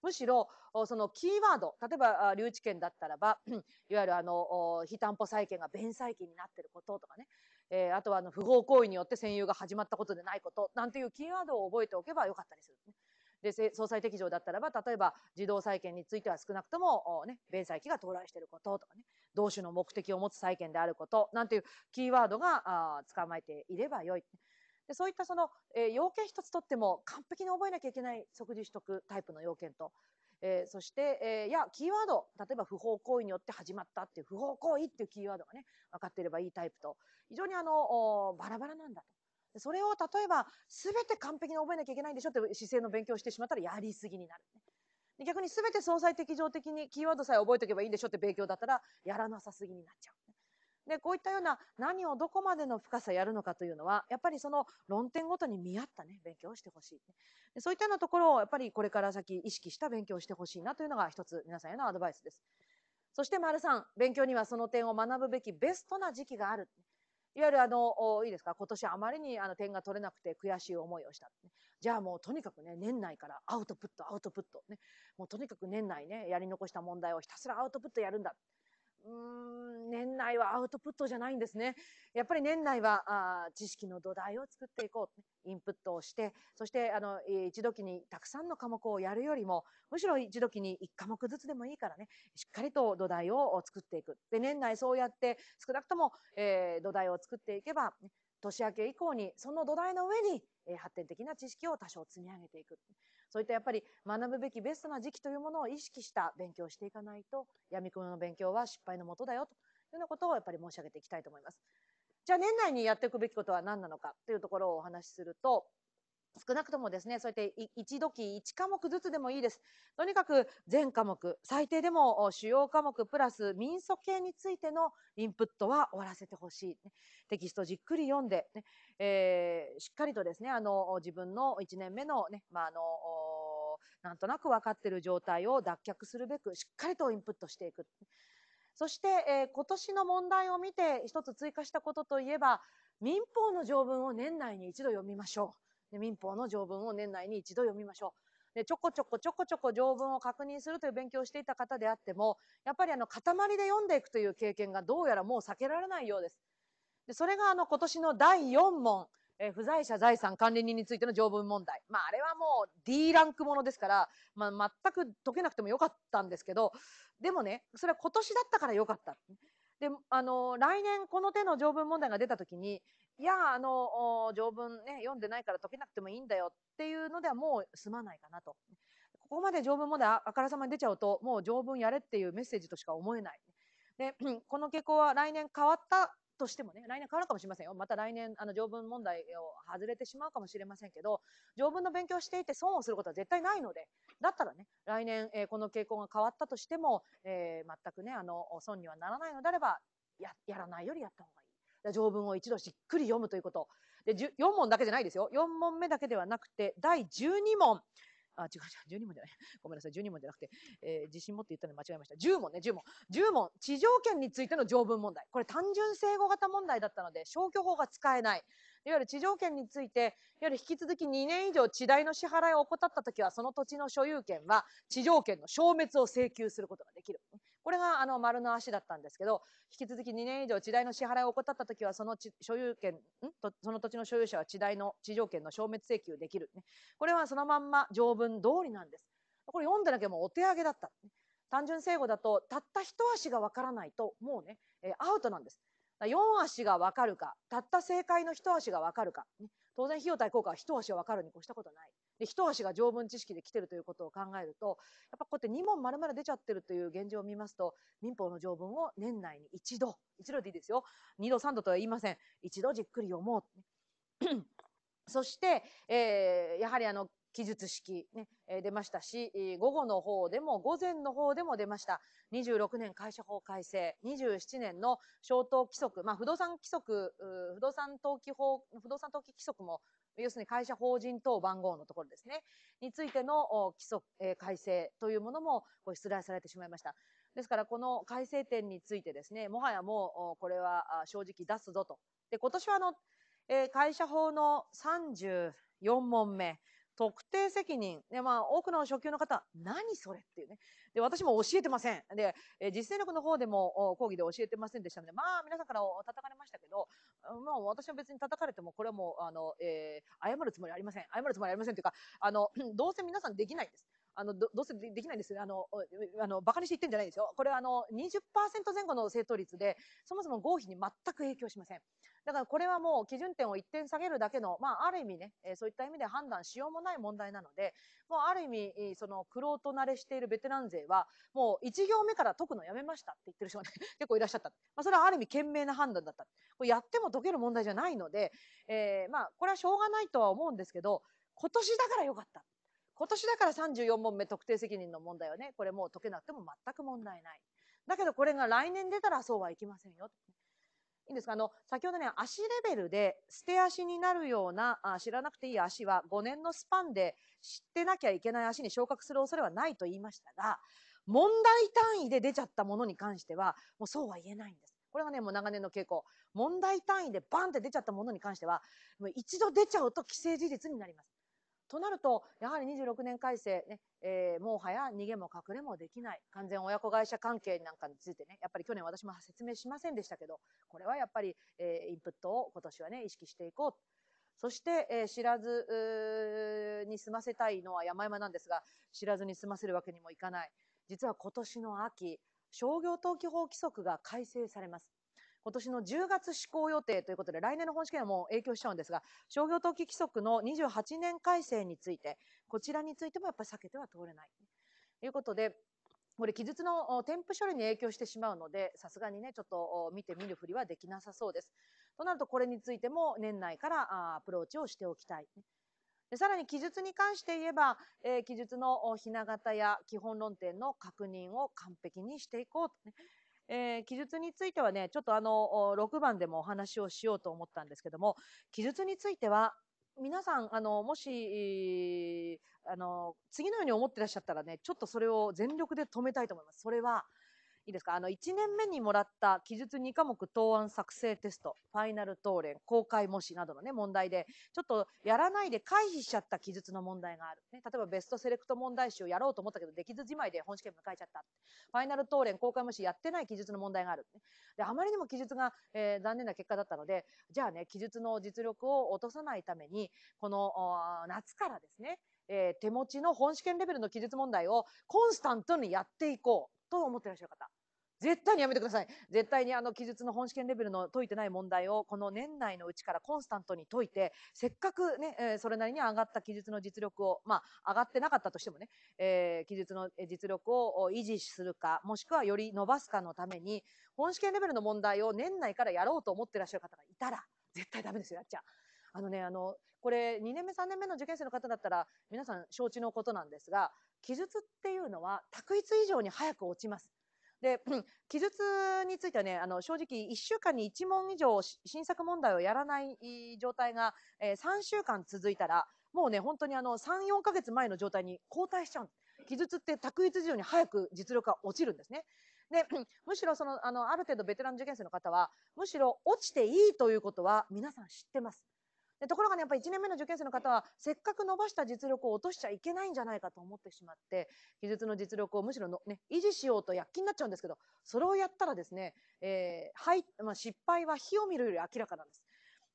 むしろ、そのキーワード、例えば留置権だったらば、いわゆるあの、非担保債権が弁債権になっていることとかね、えー、あとはあの不法行為によって占有が始まったことでないことなんていうキーワードを覚えておけばよかったりするんですね。で総裁適場だったらば例えば児童債権については少なくとも、ね、弁済期が到来していることとかね同種の目的を持つ債権であることなんていうキーワードが捕まえていればよい。でそういったその、えー、要件一つとっても完璧に覚えなきゃいけない即時取得タイプの要件と、えー、そして、えー、いやキーワード例えば不法行為によって始まったっていう不法行為っていうキーワードがね分かっていればいいタイプと非常にあのバラバラなんだと。それを例えば全て完璧に覚えなきゃいけないんでしょって姿勢の勉強をしてしまったらやりすぎになる、ね。逆に全て総裁的上的にキーワードさえ覚えておけばいいんでしょって勉強だったらやらなさすぎになっちゃう。でこういったような何をどこまでの深さやるのかというのはやっぱりその論点ごとに見合ったね勉強をしてほしい、ね、でそういったようなところをやっぱりこれから先意識した勉強をしてほしいなというのが一つ皆さんへのアドバイスですそして丸さん勉強にはその点を学ぶべきベストな時期があるいわゆるあの、いいですか、今年あまりにあの点が取れなくて悔しい思いをした。じゃあもうとにかくね、年内からアウトプット、アウトプット。ね、もうとにかく年内ね、やり残した問題をひたすらアウトプットやるんだ。うん年内はアウトプットじゃないんですね。やっぱり年内はあ知識の土台を作っていこう。インプットをして、そしてあの一時にたくさんの科目をやるよりも、むしろ一時に1科目ずつでもいいからね、しっかりと土台を作っていく。で、年内そうやって少なくとも、えー、土台を作っていけば、ね、年明け以降にその土台の上に、えー、発展的な知識を多少積み上げていく。そういったやっぱり学ぶべきベストな時期というものを意識した勉強をしていかないと、闇雲の勉強は失敗のもとだよというようなことをやっぱり申し上げていきたいと思います。じゃあ年内にやっておくべきことは何なのかというところをお話しすると、少なくともですね、そうやって一時1科目ずつでもいいです。とにかく全科目、最低でも主要科目プラス民訴系についてのインプットは終わらせてほしい。テキストじっくり読んで、ねえー、しっかりとですね、あの、自分の1年目のね、まあ、あの、なんとなく分かっている状態を脱却するべく、しっかりとインプットしていく。そして、えー、今年の問題を見て一つ追加したことといえば、民法の条文を年内に一度読みましょう。で民法の条文を年内に一度読みましょう。でちょこちょこちょこちょこ条文を確認するという勉強をしていた方であってもやっぱりあの塊で読んでいくという経験がどうやらもう避けられないようです。でそれがあの今年の第4問、え不在者財産管理人についての条文問題、まあ、あれはもう D ランクものですから、まあ、全く解けなくてもよかったんですけどでもねそれは今年だったからよかった。であの来年この手の条文問題が出た時にいや、あの、条文ね、読んでないから解けなくてもいいんだよっていうのではもう済まないかなと。ここまで条文まであからさまに出ちゃうと、もう条文やれっていうメッセージとしか思えない。で、この傾向は来年変わったとしてもね、来年変わるかもしれませんよ。また来年、あの、条文問題を外れてしまうかもしれませんけど、条文の勉強していて損をすることは絶対ないので、だったらね、来年、えー、この傾向が変わったとしても、えー、全くね、あの、損にはならないのであれば、や、やらないよりやった方が条文を一度しっくり読むということ。で、4問だけじゃないですよ。4問目だけではなくて、第12問。あ、違う違う、12問じゃない。ごめんなさい、12問じゃなくて、えー、自信持って言ったの間違えました。10問ね、10問。10問、地上権についての条文問題。これ単純整合型問題だったので、消去法が使えない。いわゆる地上権について、いわゆる引き続き2年以上地代の支払いを怠ったときは、その土地の所有権は地上権の消滅を請求することができる。これがあの丸の足だったんですけど、引き続き2年以上地代の支払いを怠ったときは、その所有権、んその土地の所有者は地代の地上権の消滅請求できる。これはそのまんま条文通りなんです。これ読んでなきゃもうお手上げだった。単純正語だとたった一足がわからないともうね、えー、アウトなんです。4足が分かるか、たった正解の1足が分かるか、ね、当然費用対効果は1足は分かるに越したことない。で、1足が条文知識で来てるということを考えると、やっぱこうやって2問丸々出ちゃってるという現状を見ますと、民法の条文を年内に一度、一度でいいですよ。2度3度とは言いません。一度じっくり読もう。そして、えー、やはりあの記述式、ね、え出ましたし、午後の方でも午前の方でも出ました。26年会社法改正、27年の消灯規則、まあ、不動産規則、不動産登記法、不動産登記規則も、要するに会社法人等番号のところですね、についての規則、え改正というものも出題されてしまいました。ですからこの改正点についてですね、もはやもうこれは正直出すぞと。で、今年はあの、え会社法の34問目、特定責任。で、まあ、多くの初級の方、何それっていうね。で、私も教えてません。で、え実践力の方でも講義で教えてませんでしたので、まあ、皆さんから叩かれましたけど、まあ、私は別に叩かれても、これはもう、あの、えー、謝るつもりありません。謝るつもりありませんというか、あの、どうせ皆さんできないんです。あの、ど、どうせできないんですあの、あの、バカにして言ってんじゃないですよ。これはあの、20%前後の正答率で、そもそも合否に全く影響しません。だからこれはもう基準点を1点下げるだけの、まあ、ある意味ね、えそういった意味で判断しようもない問題なので、もうある意味、その、苦労と慣れしているベテラン勢は、もう1行目から解くのやめましたって言ってる人が、ね、結構いらっしゃった。まあ、それはある意味、賢明な判断だった。これやっても解ける問題じゃないので、えー、まあ、これはしょうがないとは思うんですけど、今年だから良かった今年だから34問目特定責任の問題はね、これもう解けなくても全く問題ない。だけどこれが来年出たらそうはいきませんよ。いいんですかあの、先ほどね、足レベルで捨て足になるようなあ、知らなくていい足は5年のスパンで知ってなきゃいけない足に昇格する恐れはないと言いましたが、問題単位で出ちゃったものに関しては、もうそうは言えないんです。これがね、もう長年の傾向。問題単位でバンって出ちゃったものに関しては、もう一度出ちゃうと既成事実になります。となると、やはり26年改正、ね、えー、もはや逃げも隠れもできない。完全親子会社関係なんかについてね、やっぱり去年私も説明しませんでしたけど、これはやっぱり、えー、インプットを今年はね、意識していこう。そして、えー、知らずに済ませたいのは山々なんですが、知らずに済ませるわけにもいかない。実は今年の秋、商業登記法規則が改正されます。今年の10月施行予定ということで、来年の本試験はもう影響しちゃうんですが、商業登記規則の28年改正について、こちらについてもやっぱり避けては通れない。ということで、これ、記述の添付書類に影響してしまうので、さすがにね、ちょっと見て見るふりはできなさそうです。となると、これについても年内からアプローチをしておきたい。でさらに記述に関して言えば、えー、記述のひな形や基本論点の確認を完璧にしていこうと、ね、えー、記述についてはね、ちょっとあの、6番でもお話をしようと思ったんですけども、記述については、皆さん、あの、もし、あの、次のように思ってらっしゃったらね、ちょっとそれを全力で止めたいと思います。それは、いいですかあの、1年目にもらった記述2科目答案作成テスト、ファイナル答練、公開模試などのね、問題で、ちょっとやらないで回避しちゃった記述の問題がある。ね、例えばベストセレクト問題集をやろうと思ったけど、できずじまいで本試験迎えちゃった。ファイナル答練、公開模試やってない記述の問題がある。ね、で、あまりにも記述が、えー、残念な結果だったので、じゃあね、記述の実力を落とさないために、この夏からですね、えー、手持ちの本試験レベルの記述問題をコンスタントにやっていこうと思ってらっしゃる方。絶対にやめてください。絶対にあの記述の本試験レベルの解いてない問題をこの年内のうちからコンスタントに解いて、せっかくね、えー、それなりに上がった記述の実力を、まあ、上がってなかったとしてもね、えー、記述の実力を維持するか、もしくはより伸ばすかのために、本試験レベルの問題を年内からやろうと思ってらっしゃる方がいたら、絶対ダメですよ、やっちゃ。あのね、あの、これ、2年目、3年目の受験生の方だったら、皆さん承知のことなんですが、記述っていうのは、択一以上に早く落ちます。で、記述についてはね、あの、正直1週間に1問以上新作問題をやらない状態が、えー、3週間続いたら、もうね、本当にあの、3、4ヶ月前の状態に後退しちゃう。記述って択一事情に早く実力が落ちるんですね。で、むしろその、あの、ある程度ベテラン受験生の方は、むしろ落ちていいということは皆さん知ってます。でところがねやっぱり1年目の受験生の方はせっかく伸ばした実力を落としちゃいけないんじゃないかと思ってしまって技術の実力をむしろの、ね、維持しようと躍起になっちゃうんですけどそれをやったらですね、えーはいまあ、失敗は火を見るより明らかなんです。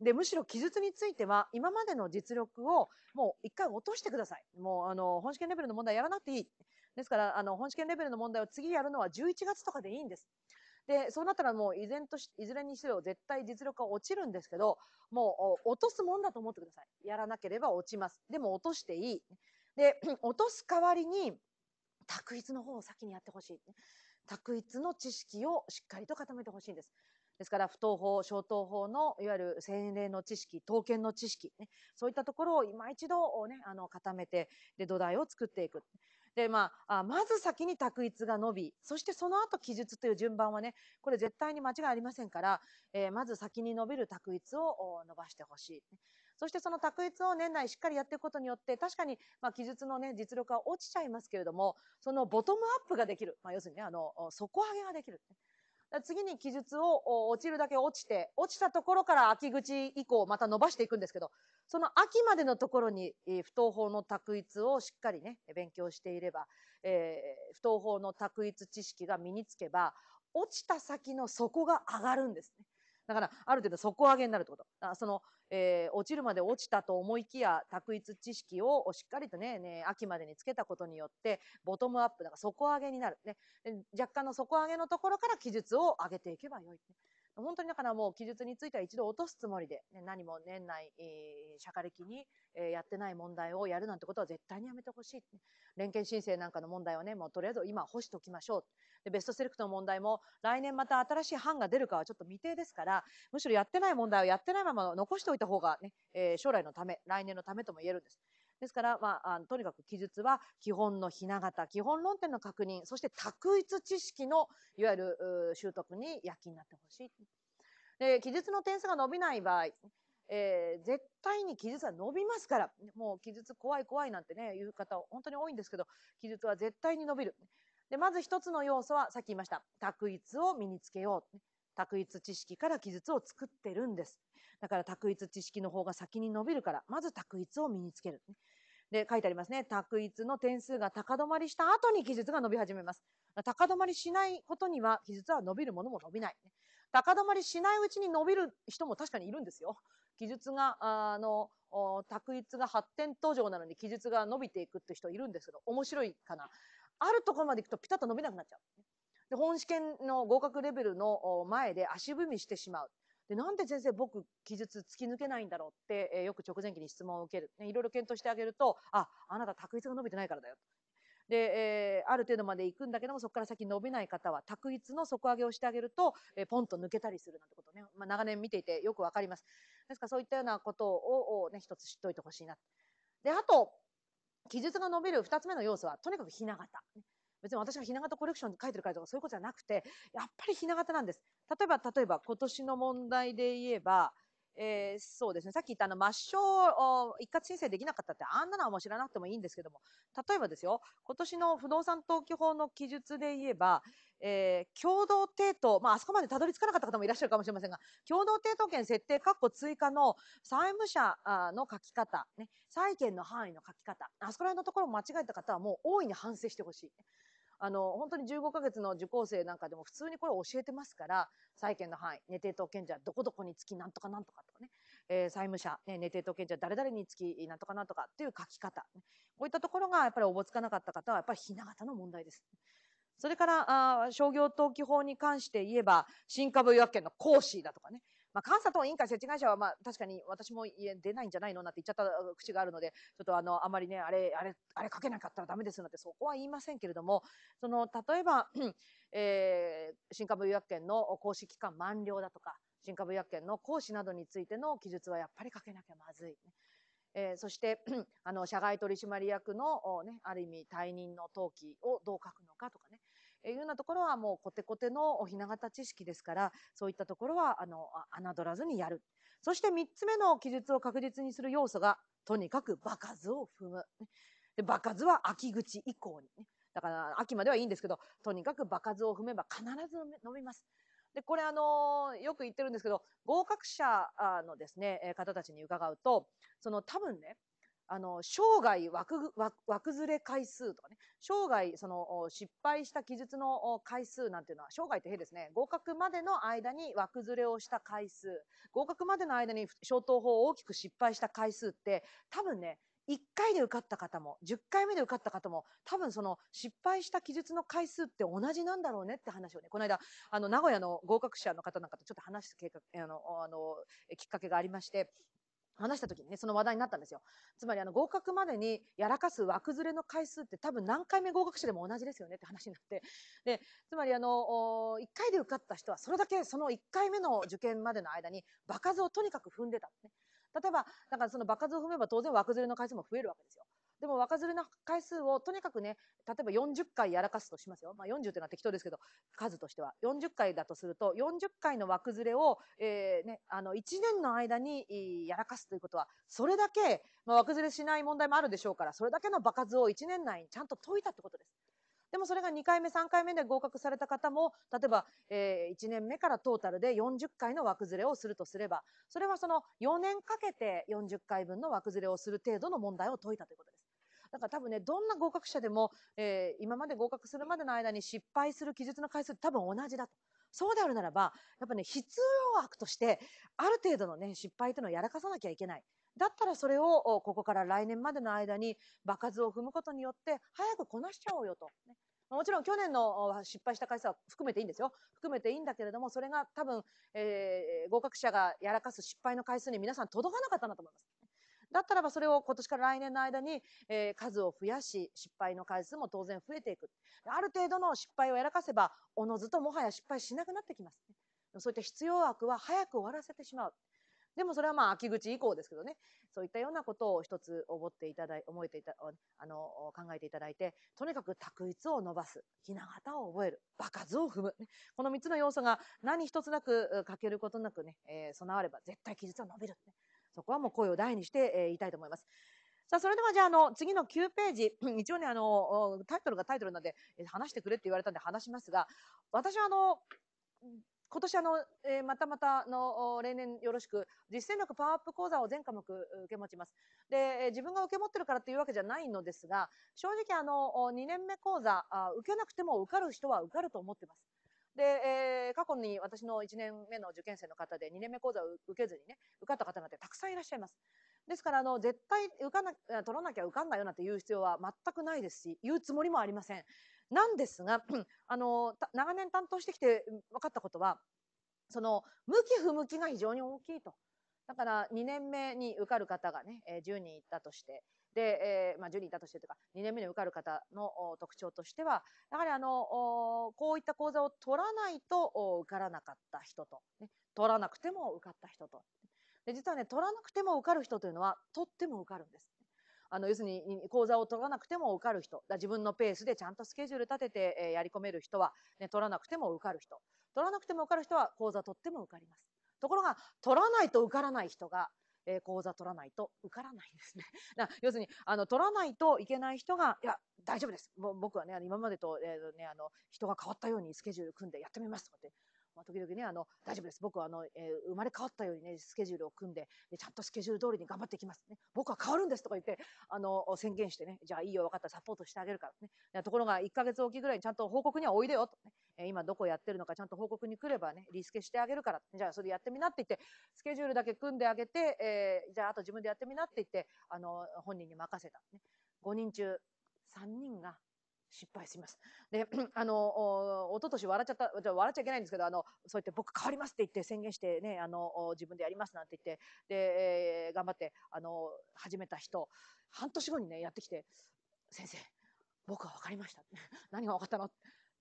でむしろ記述については今までの実力をもう一回落としてくださいもうあの本試験レベルの問題やらなくていいですからあの本試験レベルの問題を次やるのは11月とかでいいんですで、そうなったらもう依然とし、いずれにせよ絶対実力は落ちるんですけど、もう落とすもんだと思ってください。やらなければ落ちます。でも落としていい。で、落とす代わりに、択一の方を先にやってほしい。択一の知識をしっかりと固めてほしいんです。ですから、不当法、消灯法の、いわゆる洗礼の知識、刀剣の知識、ね、そういったところを今一度、ね、あの、固めて、で、土台を作っていく。で、まあ、まず先に択一が伸び、そしてその後記述という順番はね、これ絶対に間違いありませんから、えー、まず先に伸びる択一を伸ばしてほしい。そしてその択一を年内しっかりやっていくことによって、確かに、まあ、記述のね、実力は落ちちゃいますけれども、そのボトムアップができる。まあ、要するにね、あの、底上げができる、次に記述を落ちるだけ落ちて、落ちたところから秋口以降また伸ばしていくんですけど、その秋までのところに、不登法の択一をしっかりね、勉強していれば、えー、不登法の択一知識が身につけば、落ちた先の底が上がるんですね。だから、ある程度底上げになるってこと。あその、えー、落ちるまで落ちたと思いきや、択一知識をしっかりとね、ね、秋までにつけたことによって、ボトムアップ、だから底上げになる。ね、若干の底上げのところから記述を上げていけばよい。本当にだからもう記述については一度落とすつもりで、ね、何も年内、えー、釈迦歴に、えー、やってない問題をやるなんてことは絶対にやめてほしい。連携申請なんかの問題はね、もうとりあえず今干しておきましょう。でベストセレクトの問題も来年また新しい版が出るかはちょっと未定ですから、むしろやってない問題をやってないまま残しておいた方がね、えー、将来のため、来年のためとも言えるんです。ですから、まあ、とにかく記述は基本のひな形、基本論点の確認、そして択一知識のいわゆる習得に躍起になってほしい。で、記述の点数が伸びない場合、えー、絶対に記述は伸びますから、もう記述怖い怖いなんてね、言う方本当に多いんですけど、記述は絶対に伸びる。で、まず一つの要素は、さっき言いました、択一を身につけよう。択一知識から記述を作ってるんです。だから択一知識の方が先に伸びるから、まず択一を身につける。で、書いてありますね。択一の点数が高止まりした後に記述が伸び始めます。高止まりしないことには記述は伸びるものも伸びない。高止まりしないうちに伸びる人も確かにいるんですよ。記述が、あの、択一が発展途上なのに記述が伸びていくって人いるんですけど、面白いかな。あるところまで行くとピタッと伸びなくなっちゃう。で本試験の合格レベルの前で足踏みしてしまう。で、なんで先生僕、記述突き抜けないんだろうって、えー、よく直前期に質問を受ける。ね、いろいろ検討してあげると、あ、あなた択一が伸びてないからだよ。で、えー、ある程度まで行くんだけども、そこから先伸びない方は、択一の底上げをしてあげると、えー、ポンと抜けたりするなんてことね、まあ、長年見ていてよくわかります。ですからそういったようなことを、ね、一つ知っておいてほしいな。で、あと、記述が伸びる二つ目の要素は、とにかくひな形。別に私がひな形コレクションで書いてるからとかそういうことじゃなくて、やっぱりひな形なんです。例えば、例えば今年の問題で言えば、えー、そうですね。さっき言ったあの、抹消を一括申請できなかったって、あんなのはもう知らなくてもいいんですけども、例えばですよ、今年の不動産登記法の記述で言えば、えー、共同抵当、まあ、あそこまでたどり着かなかった方もいらっしゃるかもしれませんが、共同抵当権設定、括弧追加の債務者の書き方、ね、債権の範囲の書き方、あそこら辺のところを間違えた方はもう大いに反省してほしい。あの、本当に15ヶ月の受講生なんかでも普通にこれを教えてますから、債権の範囲、寝定当権者、どこどこにつきなんとかなんとかとかね、えー、債務者、ね、寝定当権者、誰々につきなんとかなんとかっていう書き方、ね、こういったところがやっぱりおぼつかなかった方は、やっぱりひな形の問題です。それから、あ商業登記法に関して言えば、新株予約権の行使だとかね、まあ、監査等委員会設置会社は、まあ、確かに私も出ないんじゃないのなんて言っちゃった口があるので、ちょっとあの、あまりね、あれ、あれ、あれ書けなかったらダメですなんて、そこは言いませんけれども、その、例えば、えー、新株予約権の行使期間満了だとか、新株予約権の行使などについての記述はやっぱり書けなきゃまずい、えー、そして、あの、社外取締役の、ね、ある意味退任の登記をどう書くのかとかね、えいうようなところはもうコテコテのおひな形知識ですから、そういったところは、あの、侮らずにやる。そして3つ目の記述を確実にする要素が、とにかく場数を踏む。で、場数は秋口以降に、ね。だから、秋まではいいんですけど、とにかく場数を踏めば必ず伸びます。で、これあの、よく言ってるんですけど、合格者のですね、方たちに伺うと、その多分ね、あの、生涯枠、枠、枠ずれ回数とかね、生涯、その、失敗した記述の回数なんていうのは、生涯って変ですね、合格までの間に枠ずれをした回数、合格までの間に消灯法を大きく失敗した回数って、多分ね、1回で受かった方も、10回目で受かった方も、多分その失敗した記述の回数って同じなんだろうねって話をね、この間、あの、名古屋の合格者の方なんかとちょっと話す計画、あの、あの、きっかけがありまして、話した時にね、その話題になったんですよ。つまり、あの、合格までにやらかす枠ずれの回数って多分何回目合格者でも同じですよねって話になって。で、つまり、あの、1回で受かった人は、それだけその1回目の受験までの間に、場数をとにかく踏んでた、ね。例えば、だからその場数を踏めば当然枠ずれの回数も増えるわけですよ。でも若づれの回数をとにかくね、例えば40回やらかすとしますよ。まあ、40というのは適当ですけど、数としては。40回だとすると、40回の枠ずれを、えー、ね、あの、1年の間にやらかすということは、それだけ、まあ、枠ずれしない問題もあるでしょうから、それだけの場数を1年内にちゃんと解いたってことです。でもそれが2回目、3回目で合格された方も、例えば、えー、1年目からトータルで40回の枠ずれをするとすれば、それはその4年かけて40回分の枠ずれをする程度の問題を解いたということです。だから多分ね、どんな合格者でも、えー、今まで合格するまでの間に失敗する記述の回数多分同じだと。そうであるならば、やっぱね、必要悪として、ある程度のね、失敗というのをやらかさなきゃいけない。だったらそれを、ここから来年までの間に、場数を踏むことによって、早くこなしちゃおうよと。ねもちろん去年の失敗した回数は含めていいんですよ。含めていいんだけれども、それが多分、えー、合格者がやらかす失敗の回数に皆さん届かなかったなと思います。だったらばそれを今年から来年の間に、えー、数を増やし、失敗の回数も当然増えていく。ある程度の失敗をやらかせば、おのずともはや失敗しなくなってきます、ね。そういった必要悪は早く終わらせてしまう。でもそれはまあ秋口以降ですけどね、そういったようなことを一つ思っていただい、思えていた、あの、考えていただいて、とにかく択一を伸ばす、ひな型を覚える、場数を踏む、ね。この三つの要素が何一つなく欠けることなくね、えー、備われば絶対期日は伸びる、ね。そこはもう声を大にして、えー、言いたいと思います。さあ、それではじゃあ、あの、次の9ページ、一応ね、あの、タイトルがタイトルなんで、話してくれって言われたんで話しますが、私はあの、今年あの、えー、またまたの例年よろしく実践力パワーアップ講座を全科目受け持ちます。で自分が受け持ってるからというわけじゃないのですが正直あの2年目講座受けなくても受かる人は受かると思ってます。で、えー、過去に私の1年目の受験生の方で2年目講座を受けずにね、受かった方なんてたくさんいらっしゃいます。ですから、あの、絶対受かな、取らなきゃ受かんないよなんて言う必要は全くないですし、言うつもりもありません。なんですが、あの、長年担当してきて分かったことは、その、向き不向きが非常に大きいと。だから、2年目に受かる方がね、10人いたとして、で、えー、まあ、10いたとしてとか、2年目に受かる方の特徴としては、やはりあの、こういった講座を取らないと受からなかった人と、ね、取らなくても受かった人と。で実はね、取らなくても受かる人というのは、取っても受かるんです。あの、要するに、講座を取らなくても受かる人。自分のペースでちゃんとスケジュール立てて、えやり込める人は、ね、取らなくても受かる人。取らなくても受かる人は、講座取っても受かります。ところが、取らないと受からない人が、えー、講座取らないと受からないんですね。な要するに、あの、取らないといけない人が、いや、大丈夫です。もう僕はね、今までと、えー、ね、あの、人が変わったようにスケジュール組んでやってみますとかってまあ、時々ね、あの、大丈夫です。僕はあの、えー、生まれ変わったようにね、スケジュールを組んで、でちゃんとスケジュール通りに頑張っていきます。ね、僕は変わるんですとか言って、あの、宣言してね、じゃあいいよ、分かった、サポートしてあげるからね。ところが、1ヶ月おきぐらいにちゃんと報告にはおいでよと、ね、えー、今どこやってるのかちゃんと報告に来ればね、リスケしてあげるから、じゃあそれやってみなって言って、スケジュールだけ組んであげて、えー、じゃああと自分でやってみなって言って、あの、本人に任せた、ね。5人中3人が失敗します。で、あの、おととし笑っちゃった、笑っちゃいけないんですけど、あの、そうやって僕変わりますって言って宣言してね、あの、自分でやりますなんて言って、で、えー、頑張って、あの、始めた人、半年後にね、やってきて、先生、僕は分かりました。何が分かったの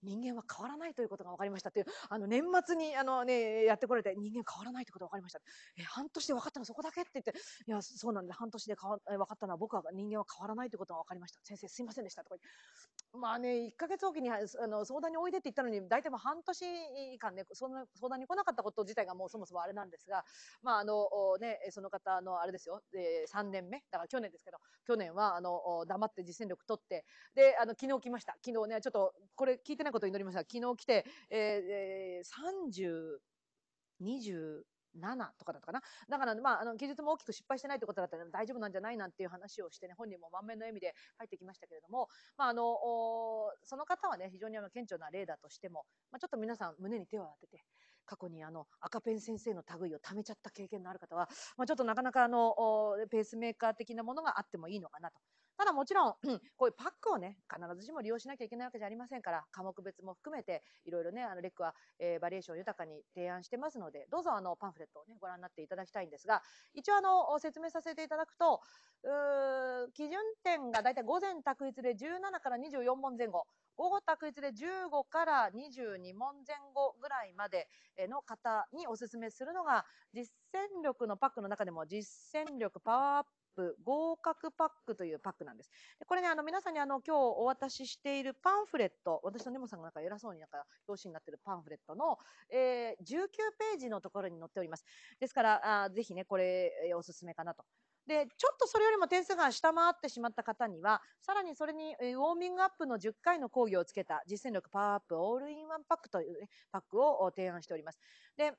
人間は変わらないということが分かりましたっていう、あの、年末に、あのね、やってこられて、人間変わらないということが分かりました。え、半年で分かったのそこだけって言って、いや、そうなんだ、半年で変わ分かったのは僕は人間は変わらないということが分かりました。先生、すいませんでした。とかまあね、1か月おきにあの相談においでって言ったのに、大体も半年間ね、そ相談に来なかったこと自体がもうそもそもあれなんですが、まああの、ね、その方のあれですよ、えー、3年目、だから去年ですけど、去年はあの黙って実践力取って、で、あの昨日来ました。昨日ね、ちょっとこれ聞いてないことに祈りました。昨日来て、えー、えー、30、20、7とかだったかな。だから、まあ、あの、技術も大きく失敗してないってことだったら大丈夫なんじゃないなんていう話をしてね、本人も満面の笑みで入ってきましたけれども、まあ、あの、その方はね、非常にあの、顕著な例だとしても、まあ、ちょっと皆さん胸に手を当てて、過去にあの、赤ペン先生の類を貯めちゃった経験のある方は、まあ、ちょっとなかなかあの、ペースメーカー的なものがあってもいいのかなと。ただもちろん、こういうパックをね、必ずしも利用しなきゃいけないわけじゃありませんから、科目別も含めて、いろいろね、あの、レックは、えー、バリエーション豊かに提案してますので、どうぞあの、パンフレットをね、ご覧になっていただきたいんですが、一応あの、説明させていただくと、う基準点がだいたい午前択一で17から24問前後、午後択一で15から22問前後ぐらいまでの方にお勧めするのが、実践力のパックの中でも実践力パワーアッププ合格パックというパックなんです。でこれね、あの皆さんにあの今日お渡ししているパンフレット、私とネモさんがなんか偉そうになんか表紙になってるパンフレットの、えー、19ページのところに載っております。ですから、あぜひね、これ、えー、おすすめかなと。で、ちょっとそれよりも点数が下回ってしまった方には、さらにそれに、ウォーミングアップの10回の講義をつけた実践力パワーアップオールインワンパックという、ね、パックを提案しております。で、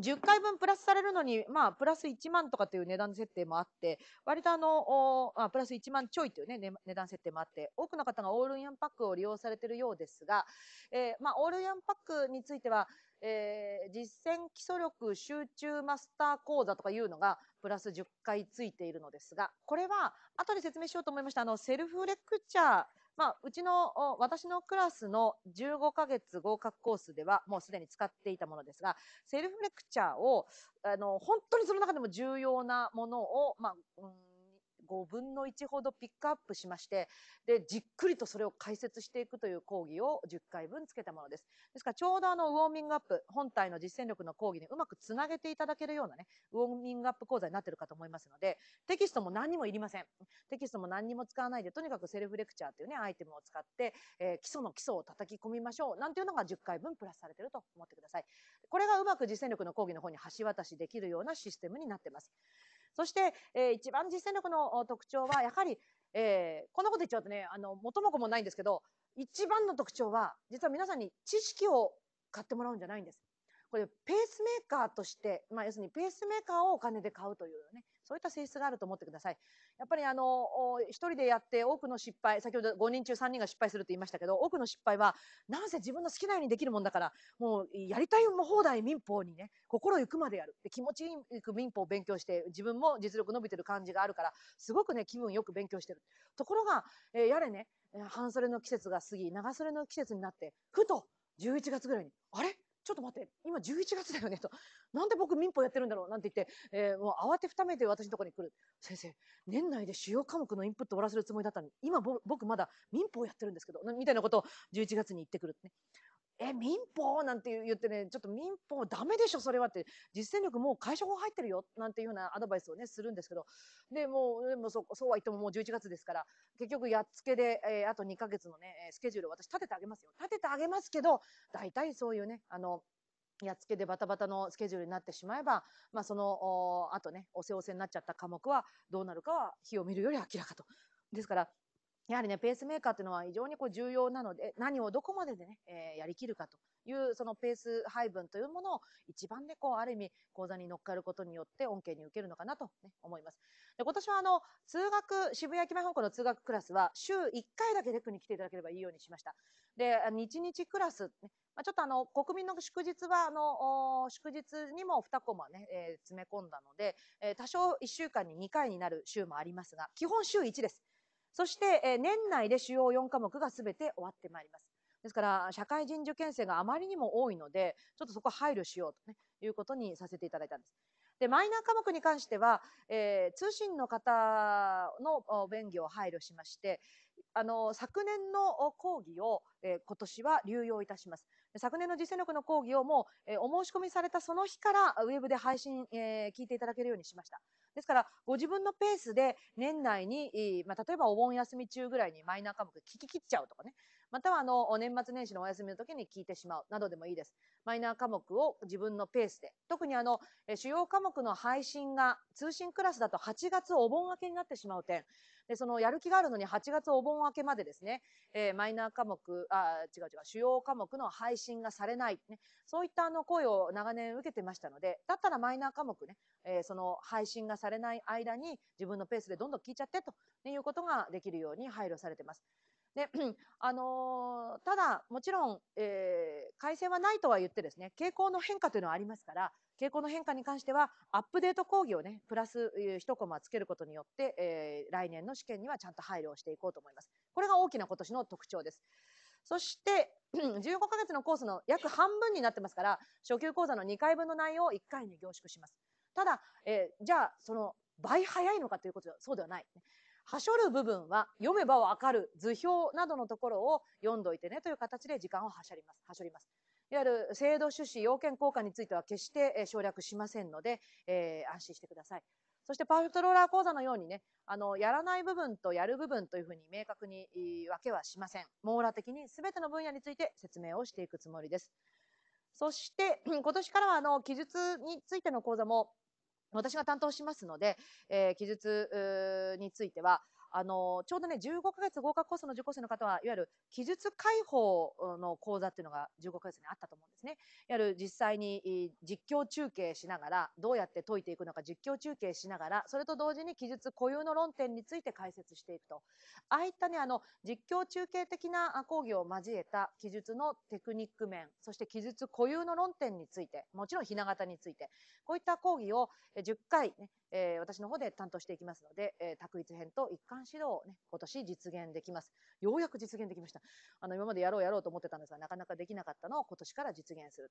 10回分プラスされるのに、まあ、プラス1万とかという値段設定もあって、割とあの、あ、プラス1万ちょいというね、ね、値段設定もあって、多くの方がオールインパックを利用されているようですが、えー、まあ、オールインパックについては、えー、実践基礎力集中マスター講座とかいうのがプラス10回ついているのですが、これは後で説明しようと思いました。あの、セルフレクチャーまあ、うちの、私のクラスの15ヶ月合格コースでは、もうすでに使っていたものですが、セルフレクチャーを、あの、本当にその中でも重要なものを、まあ、うん5分の1ほどピックアップしまして、で、じっくりとそれを解説していくという講義を10回分つけたものです。ですから、ちょうどあの、ウォーミングアップ、本体の実践力の講義にうまくつなげていただけるようなね、ウォーミングアップ講座になってるかと思いますので、テキストも何にもいりません。テキストも何にも使わないで、とにかくセルフレクチャーというね、アイテムを使って、えー、基礎の基礎を叩き込みましょう、なんていうのが10回分プラスされてると思ってください。これがうまく実践力の講義の方に橋渡しできるようなシステムになってます。そして、えー、一番実践力の特徴は、やはり、えー、こんなこと言っちゃうとね、あの、元も子もないんですけど、一番の特徴は、実は皆さんに知識を買ってもらうんじゃないんです。これ、ペースメーカーとして、まあ、要するにペースメーカーをお金で買うというね、そういった性質があると思ってください。やっぱりあの、一人でやって多くの失敗、先ほど5人中3人が失敗すると言いましたけど、多くの失敗は、なんせ自分の好きなようにできるもんだから、もうやりたいも放題民法にね、心ゆくまでやる。で気持ちゆく民法を勉強して、自分も実力伸びてる感じがあるから、すごくね、気分よく勉強してる。ところが、えー、やれね、半袖の季節が過ぎ、長袖の季節になって、ふと11月ぐらいに、あれちょっと待って、今11月だよねと、なんで僕民法やってるんだろうなんて言って、えー、もう慌てふためて私のところに来る。先生、年内で主要科目のインプット終わらせるつもりだったのに、今僕まだ民法やってるんですけど、みたいなことを11月に言ってくる、ね。え、民法なんて言ってね、ちょっと民法ダメでしょ、それはって、実践力もう解消法入ってるよ、なんていうようなアドバイスをね、するんですけど、で、もう、でもそそうは言ってももう11月ですから、結局やっつけで、えー、あと2ヶ月のね、スケジュールを私立ててあげますよ。立ててあげますけど、大体そういうね、あの、やっつけでバタバタのスケジュールになってしまえば、まあ、その、あとね、おせおせになっちゃった科目はどうなるかは、日を見るより明らかと。ですから、やはりね、ペースメーカーっていうのは非常にこう重要なので、何をどこまででね、えー、やりきるかという、そのペース配分というものを一番で、こう、ある意味、講座に乗っかることによって恩恵に受けるのかなと、ね、思います。で、今年はあの、通学、渋谷駅前本校の通学クラスは、週1回だけレクに来ていただければいいようにしました。で、1日クラス、ね、まあ、ちょっとあの、国民の祝日は、あの、祝日にも2コマね、えー、詰め込んだので、えー、多少1週間に2回になる週もありますが、基本週1です。そして、え年内で主要4科目が全て終わってまいります。ですから社会人受験生があまりにも多いのでちょっとそこ配慮しようと、ね、いうことにさせていただいたんです。でマイナー科目に関しては、えー、通信の方の便宜を配慮しまして、あの、昨年の講義を、えー、今年は流用いたします。昨年の実践力の講義をもう、えー、お申し込みされたその日から、ウェブで配信、えー、聞いていただけるようにしました。ですから、ご自分のペースで年内に、まあ、例えばお盆休み中ぐらいにマイナー科目聞き切っちゃうとかね。または、あの、年末年始のお休みの時に聞いてしまうなどでもいいです。マイナー科目を自分のペースで。特にあの、主要科目の配信が通信クラスだと8月お盆明けになってしまう点。で、そのやる気があるのに8月お盆明けまでですね、えー、マイナー科目、あ、違う違う、主要科目の配信がされない、ね、そういったあの声を長年受けてましたので、だったらマイナー科目ね、えー、その配信がされない間に自分のペースでどんどん聞いちゃってということができるように配慮されてます。で、あのー、ただ、もちろん、えー、改正はないとは言ってですね、傾向の変化というのはありますから、傾向の変化に関しては、アップデート講義をね、プラス1コマつけることによって、えー、来年の試験にはちゃんと配慮をしていこうと思います。これが大きな今年の特徴です。そして、15 ヶ月のコースの約半分になってますから、初級講座の2回分の内容を1回に凝縮します。ただ、えー、じゃあ、その倍早いのかということはそうではない。はしょる部分は読めばわかる図表などのところを読んどいてねという形で時間をはしゃります。はしょります。いわゆる制度趣旨、要件効果については決して省略しませんので、えー、安心してください。そしてパーフェクトローラー講座のようにね、あの、やらない部分とやる部分というふうに明確に分けはしません。網羅的に全ての分野について説明をしていくつもりです。そして、今年からは、あの、記述についての講座も私が担当しますので、えー、記述については、あの、ちょうどね、15ヶ月合格コースの受講生の方は、いわゆる記述解放の講座っていうのが15ヶ月にあったと思うんですね。いわゆる実際に実況中継しながら、どうやって解いていくのか実況中継しながら、それと同時に記述固有の論点について解説していくと。ああいったね、あの、実況中継的な講義を交えた記述のテクニック面、そして記述固有の論点について、もちろんひな形について、こういった講義を10回、ね、えー、私の方で担当していきますので、えー、択一編と一貫指導をね、今年実現できます。ようやく実現できました。あの、今までやろうやろうと思ってたんですが、なかなかできなかったのを今年から実現する。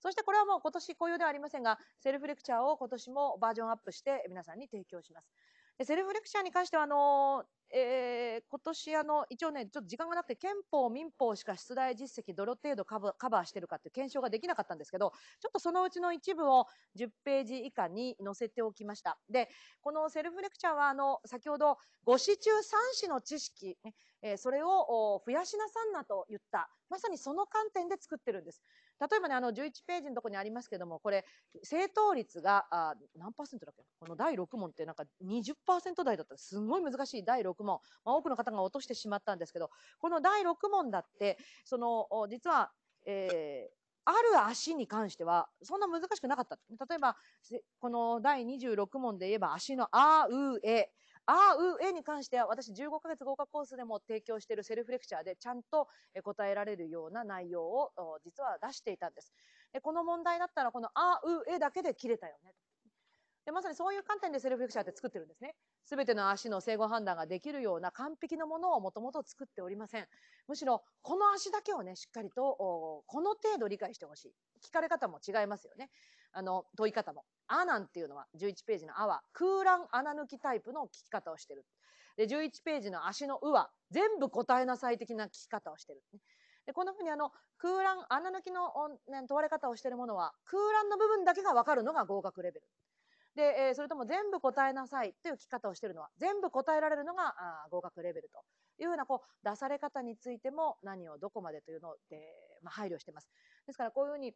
そしてこれはもう今年固有ではありませんが、セルフレクチャーを今年もバージョンアップして皆さんに提供します。でセルフレクチャーに関しては、あのー、えー、今年あの、一応ね、ちょっと時間がなくて、憲法、民法しか出題実績、どの程度カバーしてるかっていう検証ができなかったんですけど、ちょっとそのうちの一部を10ページ以下に載せておきました。で、このセルフレクチャーは、あの、先ほど、5子中3子の知識、えー、それを増やしなさんなと言った、まさにその観点で作ってるんです。例えばね、あの11ページのとこにありますけども、これ、正答率があ何パーセントだっけこの第6問ってなんか20%台だったすごい難しい第6問。まあ、多くの方が落としてしまったんですけど、この第6問だって、その、実は、えー、ある足に関しては、そんな難しくなかった。例えば、この第26問で言えば足のあ、う、え、あうえに関しては私15ヶ月合格コースでも提供しているセルフレクチャーでちゃんと答えられるような内容を実は出していたんです。この問題だったらこのあうえだけで切れたよね。で、まさにそういう観点でセルフレクチャーって作ってるんですね。すべての足の整合判断ができるような完璧なものをもともと作っておりません。むしろ、この足だけをね、しっかりと、この程度理解してほしい。聞かれ方も違いますよね。あの、問い方も。あなんていうのは、11ページのあは、空欄穴抜きタイプの聞き方をしてる。で、11ページの足のうは、全部答えなさい的な聞き方をしてる。で、こんな風にあの、空欄、穴抜きの問われ方をしてるものは、空欄の部分だけがわかるのが合格レベル。で、えー、それとも全部答えなさいという聞き方をしているのは、全部答えられるのがあ合格レベルというふうな、こう、出され方についても何をどこまでというので、まあ、配慮しています。ですから、こういうふうに、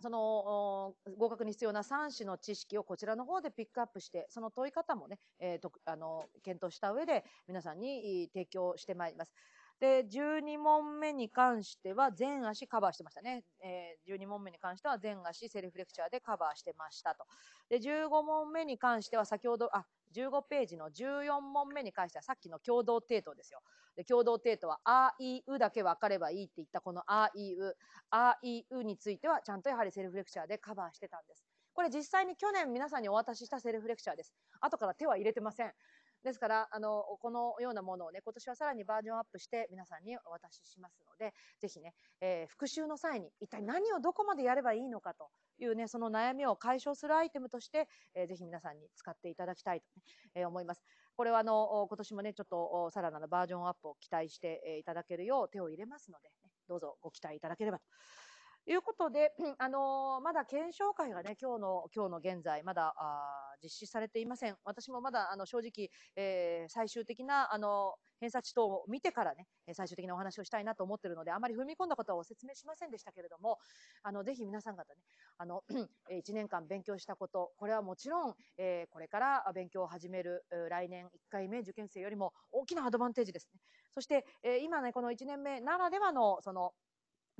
その、合格に必要な3種の知識をこちらの方でピックアップして、その問い方もね、えー、とあの、検討した上で皆さんに提供してまいります。で、12問目に関しては全足カバーしてましたね。えー、12問目に関しては全足セルフレクチャーでカバーしてましたと。で、15問目に関しては先ほど、あ、15ページの14問目に関してはさっきの共同帝トですよ。で共同帝トは、あいうだけ分かればいいって言ったこのあいう、あいうについてはちゃんとやはりセルフレクチャーでカバーしてたんです。これ実際に去年皆さんにお渡ししたセルフレクチャーです。後から手は入れてません。ですから、あの、このようなものをね、今年はさらにバージョンアップして皆さんにお渡ししますので、ぜひね、えー、復習の際に一体何をどこまでやればいいのかというね、その悩みを解消するアイテムとして、えー、ぜひ皆さんに使っていただきたいと、ね、えー、思います。これはあの、今年もね、ちょっとさらなるバージョンアップを期待していただけるよう手を入れますので、ね、どうぞご期待いただければということで、あのー、まだ検証会がね、今日の、今日の現在、まだあ実施されていません。私もまだ、あの、正直、えー、最終的な、あのー、偏差値等を見てからね、最終的なお話をしたいなと思ってるので、あまり踏み込んだことはお説明しませんでしたけれども、あの、ぜひ皆さん方ね、あの、1 年間勉強したこと、これはもちろん、えー、これから勉強を始める、来年1回目受験生よりも大きなアドバンテージですね。そして、えー、今ね、この1年目ならではの、その、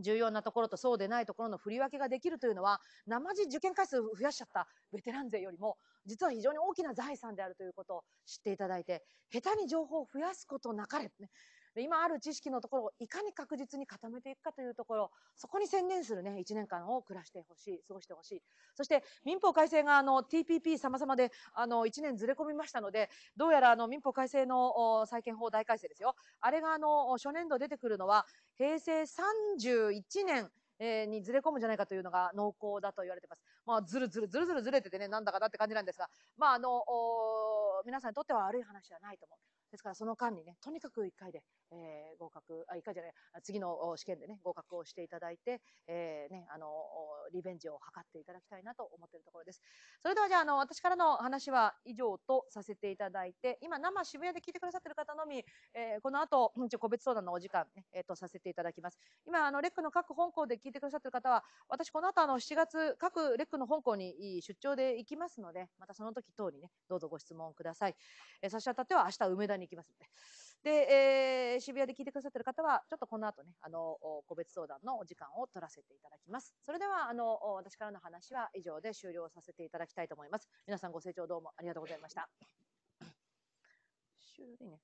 重要なところとそうでないところの振り分けができるというのは、なまじ受験回数増やしちゃったベテラン勢よりも、実は非常に大きな財産であるということを知っていただいて、下手に情報を増やすことなかれ、ね。今ある知識のところをいかに確実に固めていくかというところ、そこに専念するね、1年間を暮らしてほしい、過ごしてほしい。そして民法改正があの TPP 様々であの1年ずれ込みましたので、どうやらあの民法改正の債権法大改正ですよ。あれがあの初年度出てくるのは平成31年、えー、にずれ込むんじゃないかというのが濃厚だと言われてます。まあ、ずるずるずるずるずれててね、なんだかなって感じなんですが、まあ、あの、皆さんにとっては悪い話じゃないと思う。ですからその間にね、とにかく1回で、えー、合格、あ、1回じゃない、次の試験でね、合格をしていただいて、えー、ね、あの、リベンジを図っていただきたいなと思っているところです。それではじゃあ、あの、私からの話は以上とさせていただいて、今生渋谷で聞いてくださっている方のみ、えー、この後、個別相談のお時間、ね、えっ、と、させていただきます。今、あの、レックの各本校で聞いてくださっている方は、私この後、あの、7月、各レックの本校に出張で行きますので、またその時等にね、どうぞご質問ください。えー、差し当たっては明日、梅田にに行きますので。で、えー、渋谷で聞いてくださってる方は、ちょっとこの後ね、あの、個別相談のお時間を取らせていただきます。それでは、あの、私からの話は以上で終了させていただきたいと思います。皆さんご清聴どうもありがとうございました。終了でね。